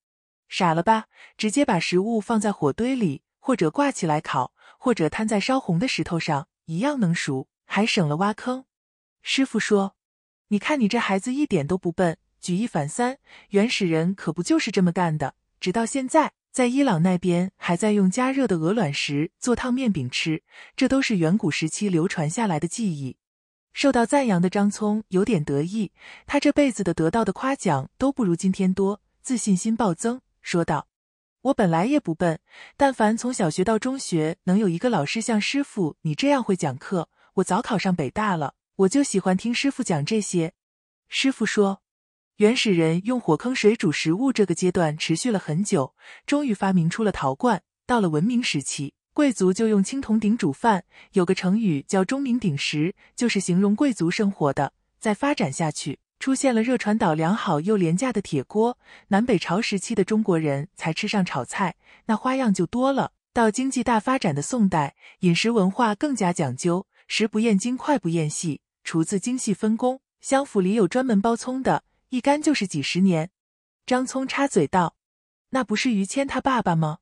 傻了吧？直接把食物放在火堆里，或者挂起来烤，或者摊在烧红的石头上，一样能熟，还省了挖坑。”师傅说：“你看，你这孩子一点都不笨，举一反三。原始人可不就是这么干的，直到现在。”在伊朗那边还在用加热的鹅卵石做烫面饼吃，这都是远古时期流传下来的技艺。受到赞扬的张聪有点得意，他这辈子的得到的夸奖都不如今天多，自信心暴增，说道：“我本来也不笨，但凡从小学到中学能有一个老师像师傅你这样会讲课，我早考上北大了。我就喜欢听师傅讲这些。”师傅说。原始人用火坑水煮食物，这个阶段持续了很久，终于发明出了陶罐。到了文明时期，贵族就用青铜鼎煮饭，有个成语叫“钟鸣鼎食”，就是形容贵族生活的。再发展下去，出现了热传导良好又廉价的铁锅。南北朝时期的中国人才吃上炒菜，那花样就多了。到经济大发展的宋代，饮食文化更加讲究，食不厌精，筷不厌细，厨子精细分工，相府里有专门包葱的。一干就是几十年，张聪插嘴道：“那不是于谦他爸爸吗？”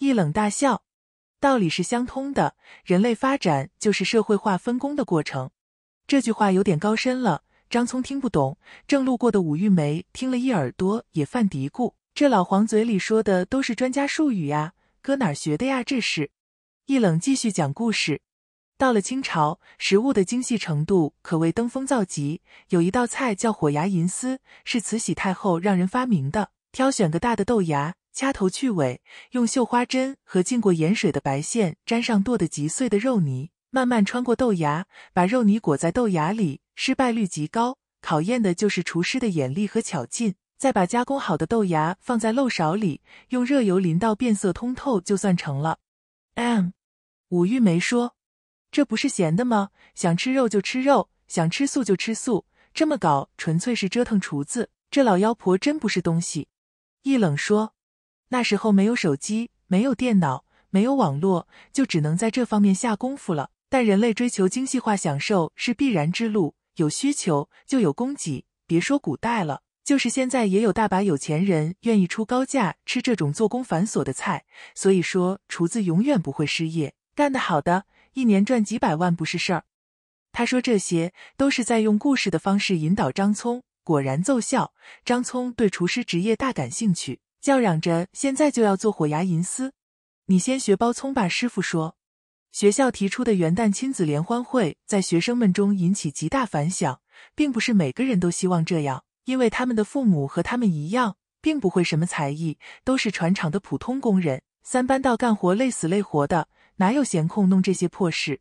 易冷大笑，道理是相通的，人类发展就是社会化分工的过程。这句话有点高深了，张聪听不懂。正路过的武玉梅听了一耳朵也犯嘀咕：“这老黄嘴里说的都是专家术语呀，搁哪学的呀这是？”易冷继续讲故事。到了清朝，食物的精细程度可谓登峰造极。有一道菜叫火牙银丝，是慈禧太后让人发明的。挑选个大的豆芽，掐头去尾，用绣花针和浸过盐水的白线粘上剁得极碎的肉泥，慢慢穿过豆芽，把肉泥裹在豆芽里。失败率极高，考验的就是厨师的眼力和巧劲。再把加工好的豆芽放在漏勺里，用热油淋到变色通透，就算成了。M，武玉梅说。这不是闲的吗？想吃肉就吃肉，想吃素就吃素，这么搞纯粹是折腾厨子。这老妖婆真不是东西。易冷说，那时候没有手机，没有电脑，没有网络，就只能在这方面下功夫了。但人类追求精细化享受是必然之路，有需求就有供给。别说古代了，就是现在也有大把有钱人愿意出高价吃这种做工繁琐的菜。所以说，厨子永远不会失业，干得好的。一年赚几百万不是事儿，他说这些都是在用故事的方式引导张聪，果然奏效。张聪对厨师职业大感兴趣，叫嚷着现在就要做火牙银丝，你先学包葱吧。师傅说，学校提出的元旦亲子联欢会在学生们中引起极大反响，并不是每个人都希望这样，因为他们的父母和他们一样，并不会什么才艺，都是船厂的普通工人，三班倒干活累死累活的。哪有闲空弄这些破事？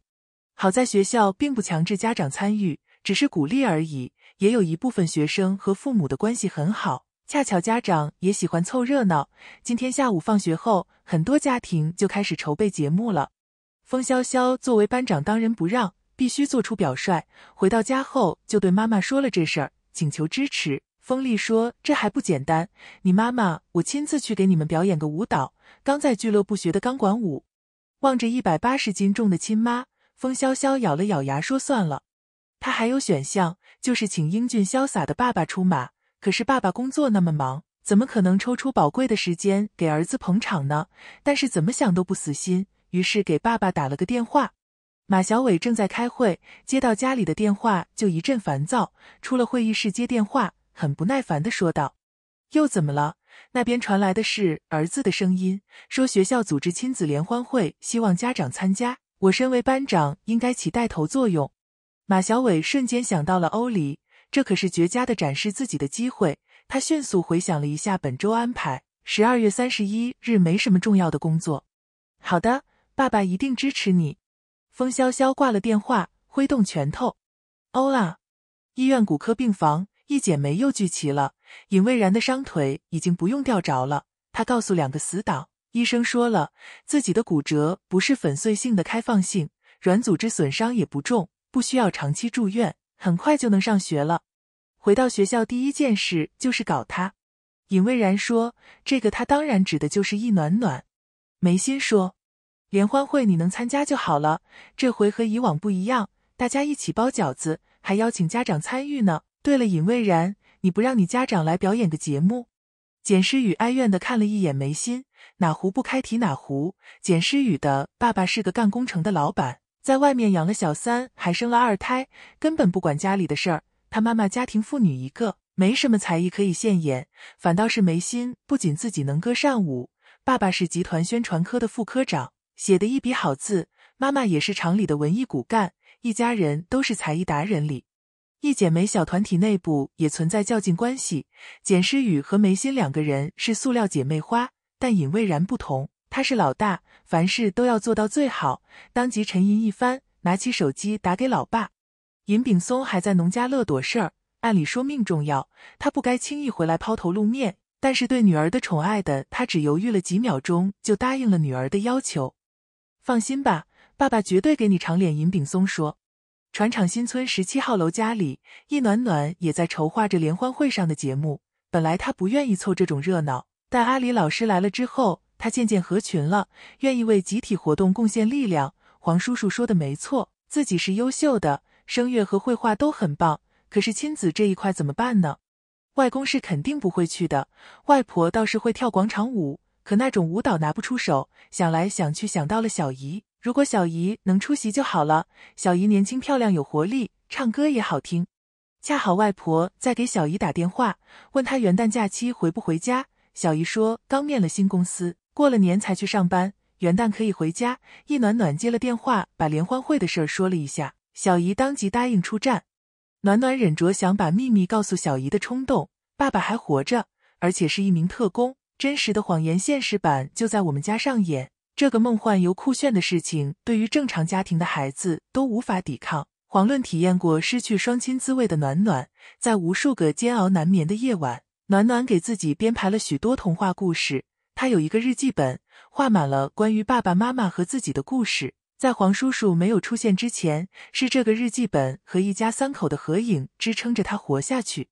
好在学校并不强制家长参与，只是鼓励而已。也有一部分学生和父母的关系很好，恰巧家长也喜欢凑热闹。今天下午放学后，很多家庭就开始筹备节目了。风潇潇作为班长，当仁不让，必须做出表率。回到家后，就对妈妈说了这事儿，请求支持。风力说：“这还不简单？你妈妈，我亲自去给你们表演个舞蹈，刚在俱乐部学的钢管舞。”望着一百八十斤重的亲妈，风萧萧咬了咬牙说：“算了，他还有选项，就是请英俊潇洒的爸爸出马。可是爸爸工作那么忙，怎么可能抽出宝贵的时间给儿子捧场呢？”但是怎么想都不死心，于是给爸爸打了个电话。马小伟正在开会，接到家里的电话就一阵烦躁，出了会议室接电话，很不耐烦地说道：“又怎么了？”那边传来的是儿子的声音，说学校组织亲子联欢会，希望家长参加。我身为班长，应该起带头作用。马小伟瞬间想到了欧黎，这可是绝佳的展示自己的机会。他迅速回想了一下本周安排，十二月三十一日没什么重要的工作。好的，爸爸一定支持你。风萧萧挂了电话，挥动拳头。欧啦！医院骨科病房，一剪梅又聚齐了。尹蔚然的伤腿已经不用吊着了，他告诉两个死党，医生说了，自己的骨折不是粉碎性的开放性，软组织损伤也不重，不需要长期住院，很快就能上学了。回到学校，第一件事就是搞他。尹蔚然说：“这个他当然指的就是易暖暖。”梅心说：“联欢会你能参加就好了，这回和以往不一样，大家一起包饺子，还邀请家长参与呢。对了，尹蔚然。”你不让你家长来表演个节目？简诗雨哀怨地看了一眼眉心，哪壶不开提哪壶。简诗雨的爸爸是个干工程的老板，在外面养了小三，还生了二胎，根本不管家里的事儿。他妈妈家庭妇女一个，没什么才艺可以现眼，反倒是眉心，不仅自己能歌善舞，爸爸是集团宣传科的副科长，写的一笔好字，妈妈也是厂里的文艺骨干，一家人都是才艺达人里。一剪梅小团体内部也存在较劲关系，简诗雨和梅心两个人是塑料姐妹花，但尹蔚然不同，他是老大，凡事都要做到最好。当即沉吟一番，拿起手机打给老爸。尹炳松还在农家乐躲事儿，按理说命重要，他不该轻易回来抛头露面。但是对女儿的宠爱的他只犹豫了几秒钟就答应了女儿的要求。放心吧，爸爸绝对给你长脸。尹炳松说。船厂新村十七号楼家里，易暖暖也在筹划着联欢会上的节目。本来她不愿意凑这种热闹，但阿里老师来了之后，她渐渐合群了，愿意为集体活动贡献力量。黄叔叔说的没错，自己是优秀的，声乐和绘画都很棒，可是亲子这一块怎么办呢？外公是肯定不会去的，外婆倒是会跳广场舞，可那种舞蹈拿不出手。想来想去，想到了小姨。如果小姨能出席就好了。小姨年轻漂亮有活力，唱歌也好听。恰好外婆在给小姨打电话，问她元旦假期回不回家。小姨说刚面了新公司，过了年才去上班，元旦可以回家。易暖暖接了电话，把联欢会的事儿说了一下。小姨当即答应出战。暖暖忍着想把秘密告诉小姨的冲动，爸爸还活着，而且是一名特工。真实的谎言现实版就在我们家上演。这个梦幻又酷炫的事情，对于正常家庭的孩子都无法抵抗。遑论体验过失去双亲滋味的暖暖，在无数个煎熬难眠的夜晚，暖暖给自己编排了许多童话故事。他有一个日记本，画满了关于爸爸妈妈和自己的故事。在黄叔叔没有出现之前，是这个日记本和一家三口的合影支撑着他活下去。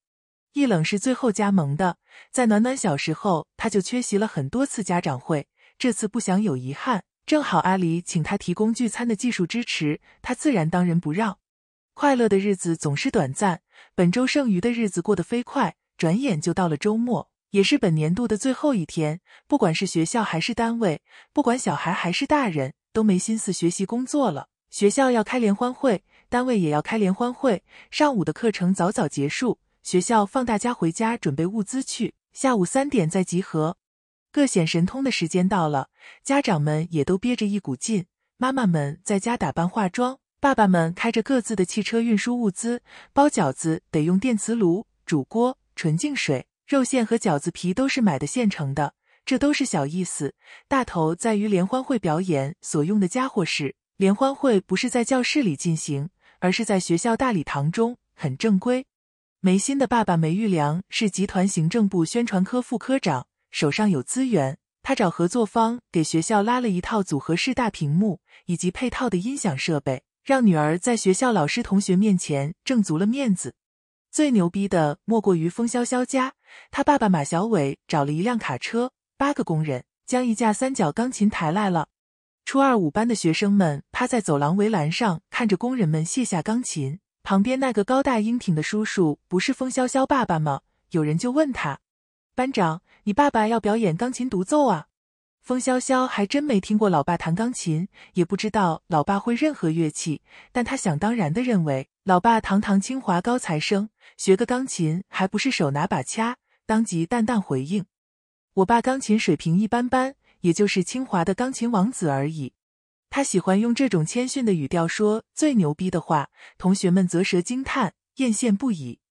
易冷是最后加盟的，在暖暖小时候，他就缺席了很多次家长会。这次不想有遗憾，正好阿里请他提供聚餐的技术支持，他自然当仁不让。快乐的日子总是短暂，本周剩余的日子过得飞快，转眼就到了周末，也是本年度的最后一天。不管是学校还是单位，不管小孩还是大人，都没心思学习工作了。学校要开联欢会，单位也要开联欢会。上午的课程早早结束，学校放大家回家准备物资去，下午三点再集合。各显神通的时间到了，家长们也都憋着一股劲。妈妈们在家打扮化妆，爸爸们开着各自的汽车运输物资。包饺子得用电磁炉、煮锅、纯净水，肉馅和饺子皮都是买的现成的，这都是小意思。大头在于联欢会表演所用的家伙事。联欢会不是在教室里进行，而是在学校大礼堂中，很正规。梅心的爸爸梅玉良是集团行政部宣传科副科长。手上有资源，他找合作方给学校拉了一套组合式大屏幕以及配套的音响设备，让女儿在学校老师同学面前挣足了面子。最牛逼的莫过于风潇潇家，他爸爸马小伟找了一辆卡车，八个工人将一架三角钢琴抬来了。初二五班的学生们趴在走廊围栏上看着工人们卸下钢琴，旁边那个高大英挺的叔叔不是风潇潇爸爸吗？有人就问他。班长，你爸爸要表演钢琴独奏啊？风萧萧还真没听过老爸弹钢琴，也不知道老爸会任何乐器，但他想当然的认为老爸堂堂清华高材生，学个钢琴还不是手拿把掐？当即淡淡回应：“我爸钢琴水平一般般，也就是清华的钢琴王子而已。”他喜欢用这种谦逊的语调说最牛逼的话，同学们啧舌惊叹，艳羡不已。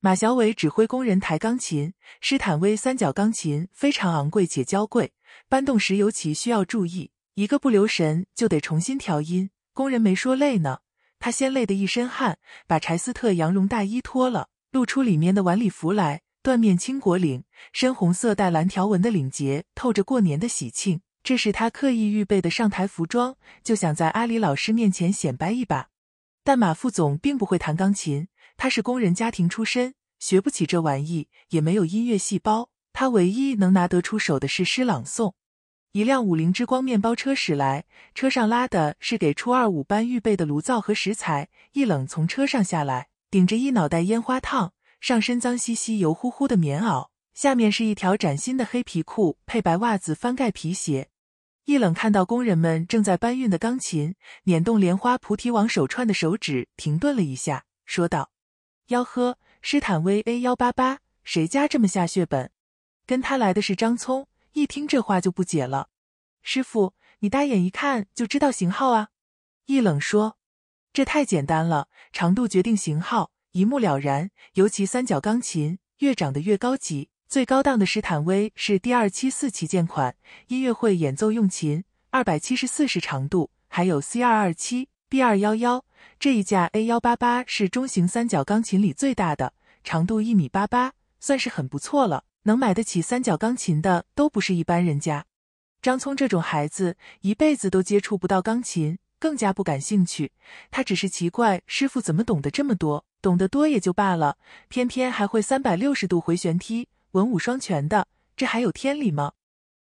马小伟指挥工人抬钢琴，施坦威三角钢琴非常昂贵且娇贵，搬动时尤其需要注意，一个不留神就得重新调音。工人没说累呢，他先累得一身汗，把柴斯特羊绒大衣脱了，露出里面的晚礼服来，缎面青果领，深红色带蓝条纹的领结透着过年的喜庆，这是他刻意预备的上台服装，就想在阿里老师面前显摆一把。但马副总并不会弹钢琴。他是工人家庭出身，学不起这玩意，也没有音乐细胞。他唯一能拿得出手的是诗朗诵。一辆五菱之光面包车驶来，车上拉的是给初二五班预备的炉灶和食材。一冷从车上下来，顶着一脑袋烟花烫，上身脏兮兮、油乎乎的棉袄，下面是一条崭新的黑皮裤配白袜子、翻盖皮鞋。一冷看到工人们正在搬运的钢琴，捻动莲花菩提王手串的手指停顿了一下，说道。吆喝，施坦威 A 幺八八，谁家这么下血本？跟他来的是张聪，一听这话就不解了。师傅，你大眼一看就知道型号啊？易冷说，这太简单了，长度决定型号，一目了然。尤其三角钢琴，越长得越高级，最高档的施坦威是 D 二七四旗舰款，音乐会演奏用琴，二百七十四是长度，还有 C 二二七。B 二幺幺这一架 A 幺八八是中型三角钢琴里最大的，长度一米八八，算是很不错了。能买得起三角钢琴的都不是一般人家。张聪这种孩子一辈子都接触不到钢琴，更加不感兴趣。他只是奇怪师傅怎么懂得这么多，懂得多也就罢了，偏偏还会三百六十度回旋踢，文武双全的，这还有天理吗？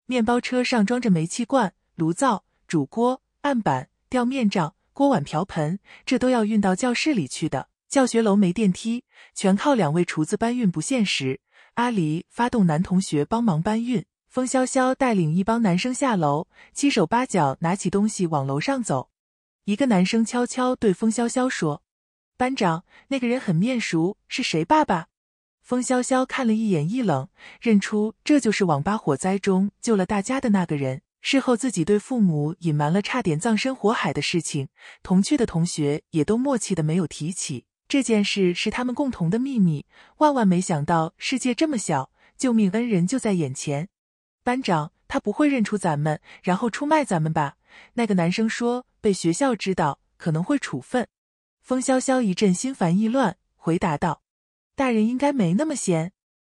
面包车上装着煤气罐、炉灶、煮锅、案板、吊面杖。锅碗瓢盆，这都要运到教室里去的。教学楼没电梯，全靠两位厨子搬运不现实。阿离发动男同学帮忙搬运，风潇潇带领一帮男生下楼，七手八脚拿起东西往楼上走。一个男生悄悄对风潇潇说：“班长，那个人很面熟，是谁爸爸？”风潇潇看了一眼，一冷，认出这就是网吧火灾中救了大家的那个人。事后，自己对父母隐瞒了差点葬身火海的事情，同去的同学也都默契的没有提起这件事，是他们共同的秘密。万万没想到，世界这么小，救命恩人就在眼前。班长，他不会认出咱们，然后出卖咱们吧？那个男生说，被学校知道可能会处分。风萧萧一阵心烦意乱，回答道：“大人应该没那么闲。”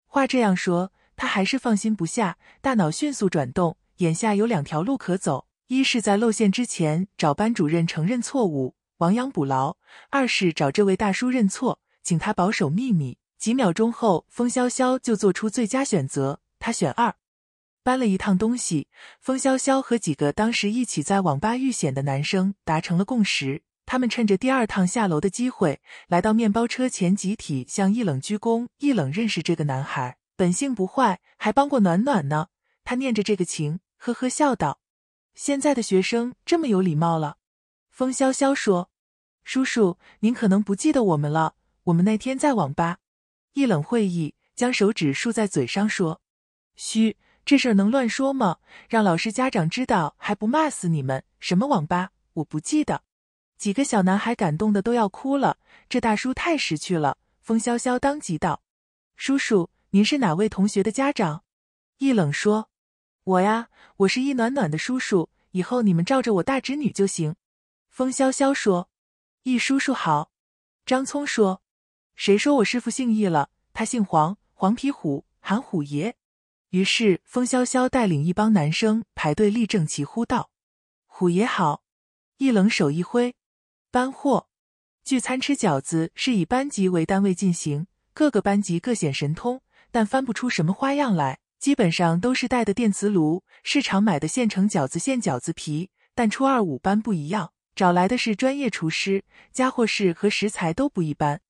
话这样说，他还是放心不下，大脑迅速转动。眼下有两条路可走，一是，在露馅之前找班主任承认错误，亡羊补牢；二是找这位大叔认错，请他保守秘密。几秒钟后，风萧萧就做出最佳选择，他选二。搬了一趟东西，风萧萧和几个当时一起在网吧遇险的男生达成了共识。他们趁着第二趟下楼的机会，来到面包车前，集体向易冷鞠躬。易冷认识这个男孩，本性不坏，还帮过暖暖呢。他念着这个情。呵呵笑道：“现在的学生这么有礼貌了。”风萧萧说：“叔叔，您可能不记得我们了。我们那天在网吧。”易冷会议将手指竖在嘴上说：“嘘，这事儿能乱说吗？让老师、家长知道还不骂死你们？什么网吧？我不记得。”几个小男孩感动的都要哭了。这大叔太识趣了。风萧萧当即道：“叔叔，您是哪位同学的家长？”易冷说。我呀，我是易暖暖的叔叔，以后你们照着我大侄女就行。”风萧萧说，“易叔叔好。”张聪说，“谁说我师傅姓易了？他姓黄，黄皮虎，喊虎爷。”于是风萧萧带领一帮男生排队立正，齐呼道：“虎爷好！”易冷手一挥，搬货。聚餐吃饺子是以班级为单位进行，各个班级各显神通，但翻不出什么花样来。基本上都是带的电磁炉，市场买的现成饺子馅、饺子皮。但初二五班不一样，找来的是专业厨师，家伙事和食材都不一般。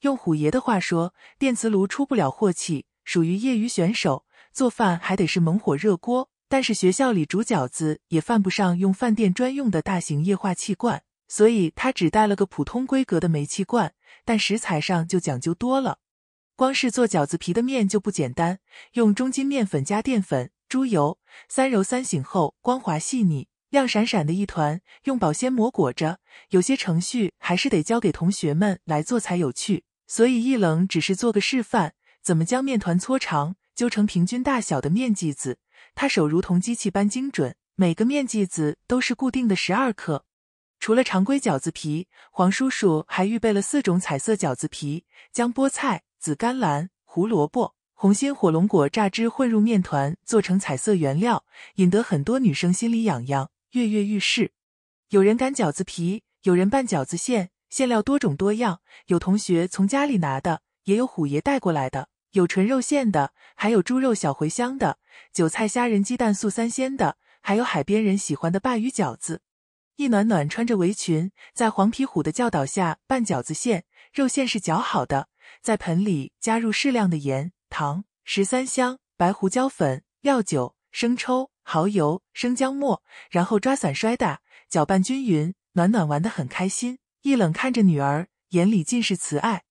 用虎爷的话说，电磁炉出不了货气，属于业余选手，做饭还得是猛火热锅。但是学校里煮饺子也犯不上用饭店专用的大型液化气罐，所以他只带了个普通规格的煤气罐，但食材上就讲究多了。光是做饺子皮的面就不简单，用中筋面粉加淀粉、猪油，三揉三醒后光滑细腻、亮闪闪的一团，用保鲜膜裹着。有些程序还是得交给同学们来做才有趣，所以一冷只是做个示范，怎么将面团搓长、揪成平均大小的面剂子，他手如同机器般精准，每个面剂子都是固定的十二克。除了常规饺子皮，黄叔叔还预备了四种彩色饺子皮，将菠菜。紫甘蓝、胡萝卜、红心火龙果榨汁混入面团，做成彩色原料，引得很多女生心里痒痒，跃跃欲试。有人擀饺子皮，有人拌饺子馅，馅料多种多样。有同学从家里拿的，也有虎爷带过来的。有纯肉馅的，还有猪肉小茴香的，韭菜虾仁鸡蛋素三鲜的，还有海边人喜欢的鲅鱼饺子。易暖暖穿着围裙，在黄皮虎的教导下拌饺子馅，肉馅是绞好的。在盆里加入适量的盐、糖、十三香、白胡椒粉、料酒、生抽、蚝油、生姜末，然后抓散摔打，搅拌均匀。暖暖玩得很开心，一冷看着女儿，眼里尽是慈爱。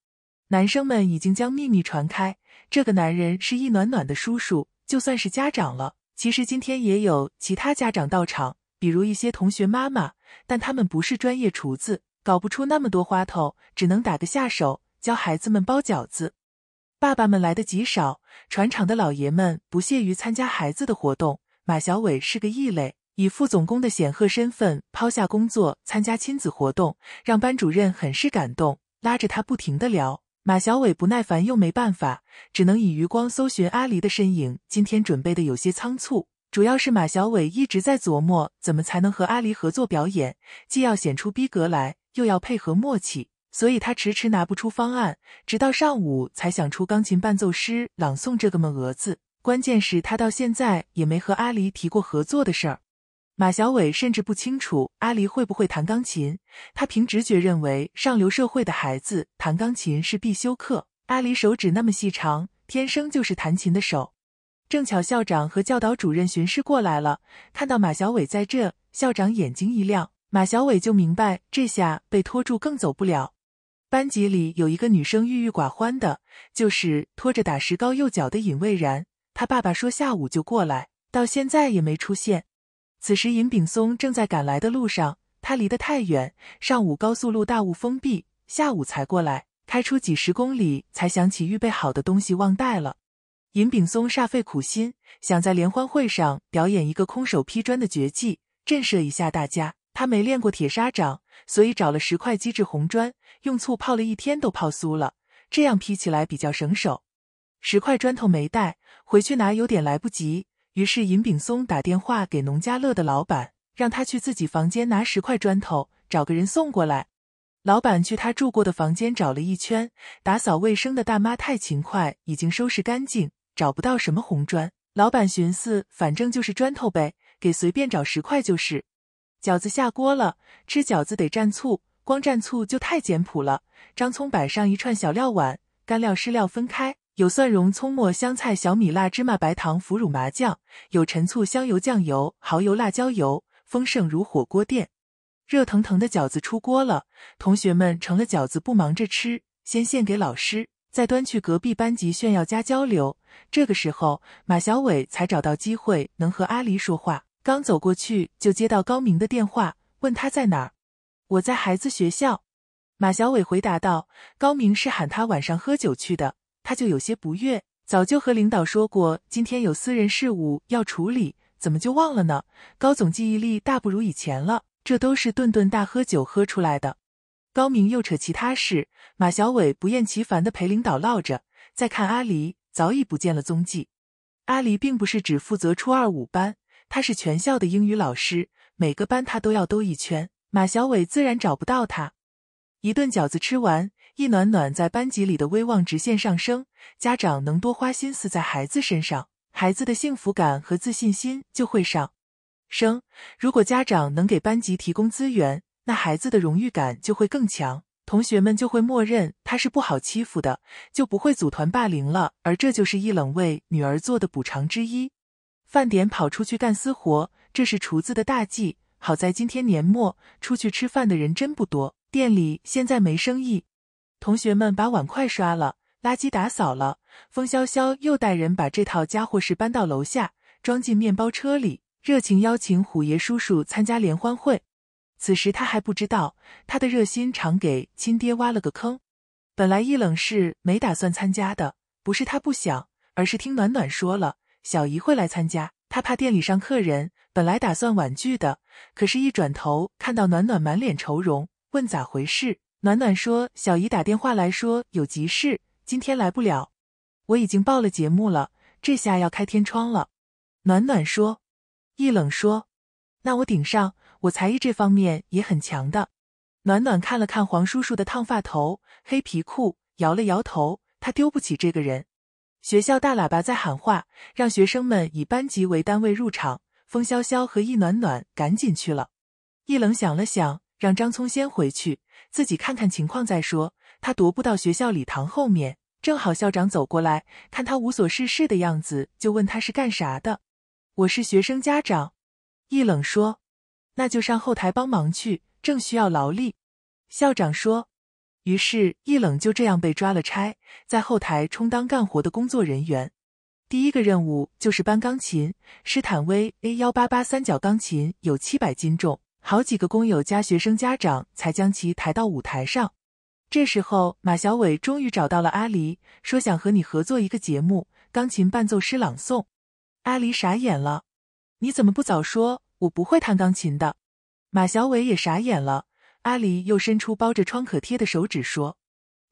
男生们已经将秘密传开，这个男人是易暖暖的叔叔，就算是家长了。其实今天也有其他家长到场，比如一些同学妈妈，但他们不是专业厨子，搞不出那么多花头，只能打个下手。教孩子们包饺子，爸爸们来的极少。船厂的老爷们不屑于参加孩子的活动。马小伟是个异类，以副总工的显赫身份抛下工作参加亲子活动，让班主任很是感动，拉着他不停的聊。马小伟不耐烦又没办法，只能以余光搜寻阿离的身影。今天准备的有些仓促，主要是马小伟一直在琢磨怎么才能和阿离合作表演，既要显出逼格来，又要配合默契。所以他迟迟拿不出方案，直到上午才想出钢琴伴奏师朗诵这个么蛾子。关键是他到现在也没和阿离提过合作的事儿。马小伟甚至不清楚阿离会不会弹钢琴。他凭直觉认为，上流社会的孩子弹钢琴是必修课。阿离手指那么细长，天生就是弹琴的手。正巧校长和教导主任巡视过来了，看到马小伟在这，校长眼睛一亮，马小伟就明白，这下被拖住更走不了。班级里有一个女生郁郁寡欢的，就是拖着打石膏右脚的尹蔚然。他爸爸说下午就过来，到现在也没出现。此时尹炳松正在赶来的路上，他离得太远，上午高速路大雾封闭，下午才过来，开出几十公里才想起预备好的东西忘带了。尹炳松煞费苦心，想在联欢会上表演一个空手劈砖的绝技，震慑一下大家。他没练过铁砂掌，所以找了十块机制红砖，用醋泡了一天都泡酥了，这样劈起来比较省手。十块砖头没带回去拿，有点来不及，于是尹炳松打电话给农家乐的老板，让他去自己房间拿十块砖头，找个人送过来。老板去他住过的房间找了一圈，打扫卫生的大妈太勤快，已经收拾干净，找不到什么红砖。老板寻思，反正就是砖头呗，给随便找十块就是。饺子下锅了，吃饺子得蘸醋，光蘸醋就太简朴了。张葱摆上一串小料碗，干料湿料分开，有蒜蓉、葱末、香菜、小米辣、芝麻、白糖、腐乳、麻酱，有陈醋、香油、酱油、蚝油、辣椒油，丰盛如火锅店。热腾腾的饺子出锅了，同学们盛了饺子不忙着吃，先献给老师，再端去隔壁班级炫耀加交流。这个时候，马小伟才找到机会能和阿离说话。刚走过去，就接到高明的电话，问他在哪儿。我在孩子学校，马小伟回答道。高明是喊他晚上喝酒去的，他就有些不悦。早就和领导说过，今天有私人事务要处理，怎么就忘了呢？高总记忆力大不如以前了，这都是顿顿大喝酒喝出来的。高明又扯其他事，马小伟不厌其烦的陪领导唠着。再看阿离，早已不见了踪迹。阿离并不是只负责初二五班。他是全校的英语老师，每个班他都要兜一圈。马小伟自然找不到他。一顿饺子吃完，易暖暖在班级里的威望直线上升。家长能多花心思在孩子身上，孩子的幸福感和自信心就会上升。如果家长能给班级提供资源，那孩子的荣誉感就会更强，同学们就会默认他是不好欺负的，就不会组团霸凌了。而这就是易冷为女儿做的补偿之一。饭点跑出去干私活，这是厨子的大忌。好在今天年末，出去吃饭的人真不多，店里现在没生意。同学们把碗筷刷了，垃圾打扫了。风萧萧又带人把这套家伙事搬到楼下，装进面包车里，热情邀请虎爷叔叔参加联欢会。此时他还不知道，他的热心常给亲爹挖了个坑。本来一冷是没打算参加的，不是他不想，而是听暖暖说了。小姨会来参加，她怕店里上客人，本来打算婉拒的，可是，一转头看到暖暖满脸愁容，问咋回事？暖暖说：“小姨打电话来说有急事，今天来不了。”我已经报了节目了，这下要开天窗了。暖暖说：“易冷说，那我顶上，我才艺这方面也很强的。”暖暖看了看黄叔叔的烫发头、黑皮裤，摇了摇头，他丢不起这个人。学校大喇叭在喊话，让学生们以班级为单位入场。风萧萧和易暖暖赶紧去了。易冷想了想，让张聪先回去，自己看看情况再说。他踱步到学校礼堂后面，正好校长走过来，看他无所事事的样子，就问他是干啥的。我是学生家长，易冷说。那就上后台帮忙去，正需要劳力。校长说。于是，易冷就这样被抓了差，在后台充当干活的工作人员。第一个任务就是搬钢琴，施坦威 A 幺八八三角钢琴有七百斤重，好几个工友加学生家长才将其抬到舞台上。这时候，马小伟终于找到了阿离，说想和你合作一个节目，钢琴伴奏师朗诵。阿离傻眼了，你怎么不早说？我不会弹钢琴的。马小伟也傻眼了。阿离又伸出包着创可贴的手指说：“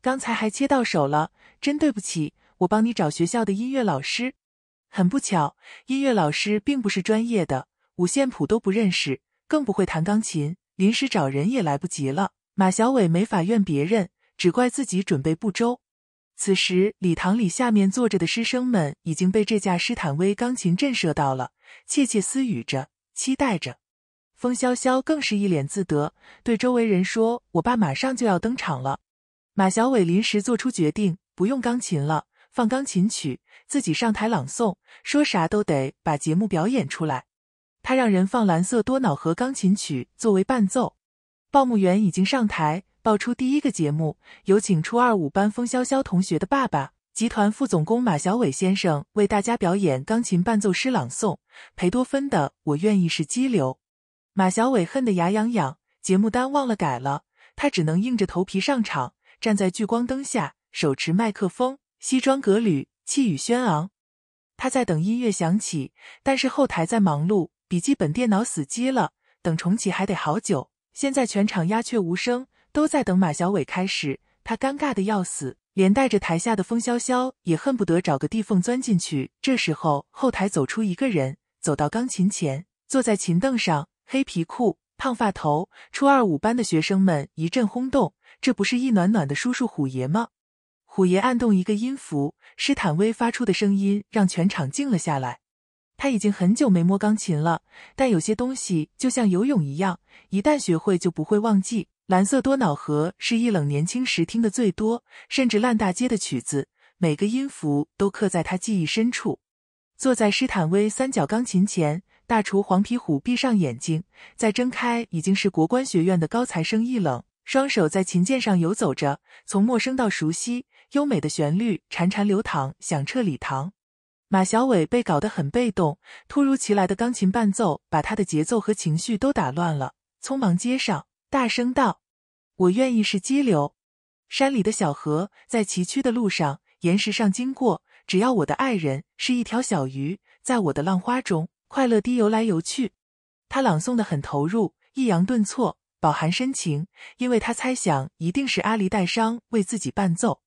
刚才还切到手了，真对不起。我帮你找学校的音乐老师，很不巧，音乐老师并不是专业的，五线谱都不认识，更不会弹钢琴。临时找人也来不及了。马小伟没法怨别人，只怪自己准备不周。”此时，礼堂里下面坐着的师生们已经被这架施坦威钢琴震慑到了，窃窃私语着，期待着。风萧萧更是一脸自得，对周围人说：“我爸马上就要登场了。”马小伟临时做出决定，不用钢琴了，放钢琴曲，自己上台朗诵。说啥都得把节目表演出来。他让人放《蓝色多瑙河》钢琴曲作为伴奏。报幕员已经上台，报出第一个节目：“有请初二五班风萧萧同学的爸爸，集团副总工马小伟先生为大家表演钢琴伴奏师朗诵《裴多芬的我愿意是激流》。”马小伟恨得牙痒痒，节目单忘了改了，他只能硬着头皮上场，站在聚光灯下，手持麦克风，西装革履，气宇轩昂。他在等音乐响起，但是后台在忙碌，笔记本电脑死机了，等重启还得好久。现在全场鸦雀无声，都在等马小伟开始，他尴尬的要死，连带着台下的风萧萧也恨不得找个地缝钻进去。这时候，后台走出一个人，走到钢琴前，坐在琴凳上。黑皮裤、烫发头，初二五班的学生们一阵轰动。这不是易暖暖的叔叔虎爷吗？虎爷按动一个音符，施坦威发出的声音让全场静了下来。他已经很久没摸钢琴了，但有些东西就像游泳一样，一旦学会就不会忘记。蓝色多瑙河是易冷年轻时听的最多，甚至烂大街的曲子，每个音符都刻在他记忆深处。坐在施坦威三角钢琴前。大厨黄皮虎闭上眼睛，再睁开已经是国关学院的高材生一冷。双手在琴键上游走着，从陌生到熟悉，优美的旋律潺潺流淌，响彻礼堂。马小伟被搞得很被动，突如其来的钢琴伴奏把他的节奏和情绪都打乱了，匆忙接上，大声道：“我愿意是激流，山里的小河，在崎岖的路上、岩石上经过。只要我的爱人是一条小鱼，在我的浪花中。”快乐滴游来游去，他朗诵的很投入，抑扬顿挫，饱含深情。因为他猜想，一定是阿离带伤为自己伴奏。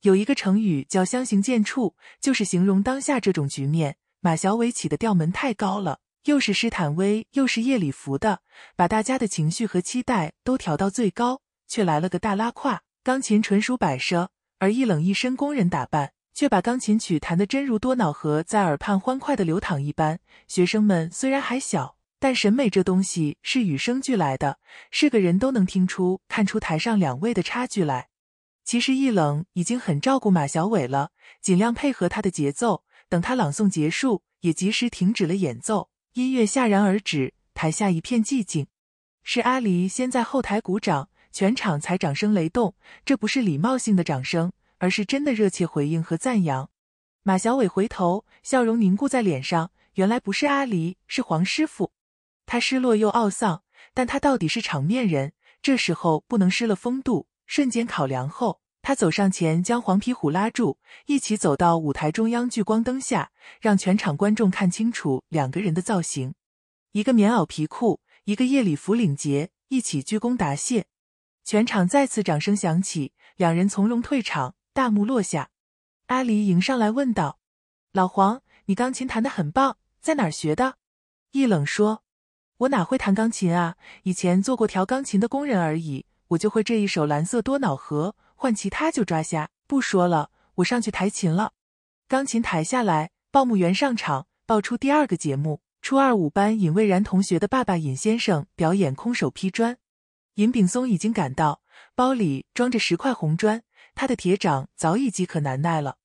有一个成语叫“相形见绌”，就是形容当下这种局面。马小伟起的调门太高了，又是施坦威，又是夜礼服的，把大家的情绪和期待都调到最高，却来了个大拉胯。钢琴纯属摆设，而一冷一身工人打扮。却把钢琴曲弹得真如多瑙河在耳畔欢快地流淌一般。学生们虽然还小，但审美这东西是与生俱来的，是个人都能听出、看出台上两位的差距来。其实易冷已经很照顾马小伟了，尽量配合他的节奏。等他朗诵结束，也及时停止了演奏，音乐戛然而止，台下一片寂静。是阿离先在后台鼓掌，全场才掌声雷动。这不是礼貌性的掌声。而是真的热切回应和赞扬。马小伟回头，笑容凝固在脸上。原来不是阿狸，是黄师傅。他失落又懊丧，但他到底是场面人，这时候不能失了风度。瞬间考量后，他走上前，将黄皮虎拉住，一起走到舞台中央聚光灯下，让全场观众看清楚两个人的造型：一个棉袄皮裤，一个夜里服领结。一起鞠躬答谢，全场再次掌声响起。两人从容退场。大幕落下，阿离迎上来问道：“老黄，你钢琴弹的很棒，在哪儿学的？”易冷说：“我哪会弹钢琴啊，以前做过调钢琴的工人而已，我就会这一首《蓝色多瑙河》，换其他就抓瞎。”不说了，我上去抬琴了。钢琴抬下来，报幕员上场，报出第二个节目：初二五班尹蔚然同学的爸爸尹先生表演空手劈砖。尹炳松已经赶到，包里装着十块红砖。他的铁掌早已饥渴难耐了。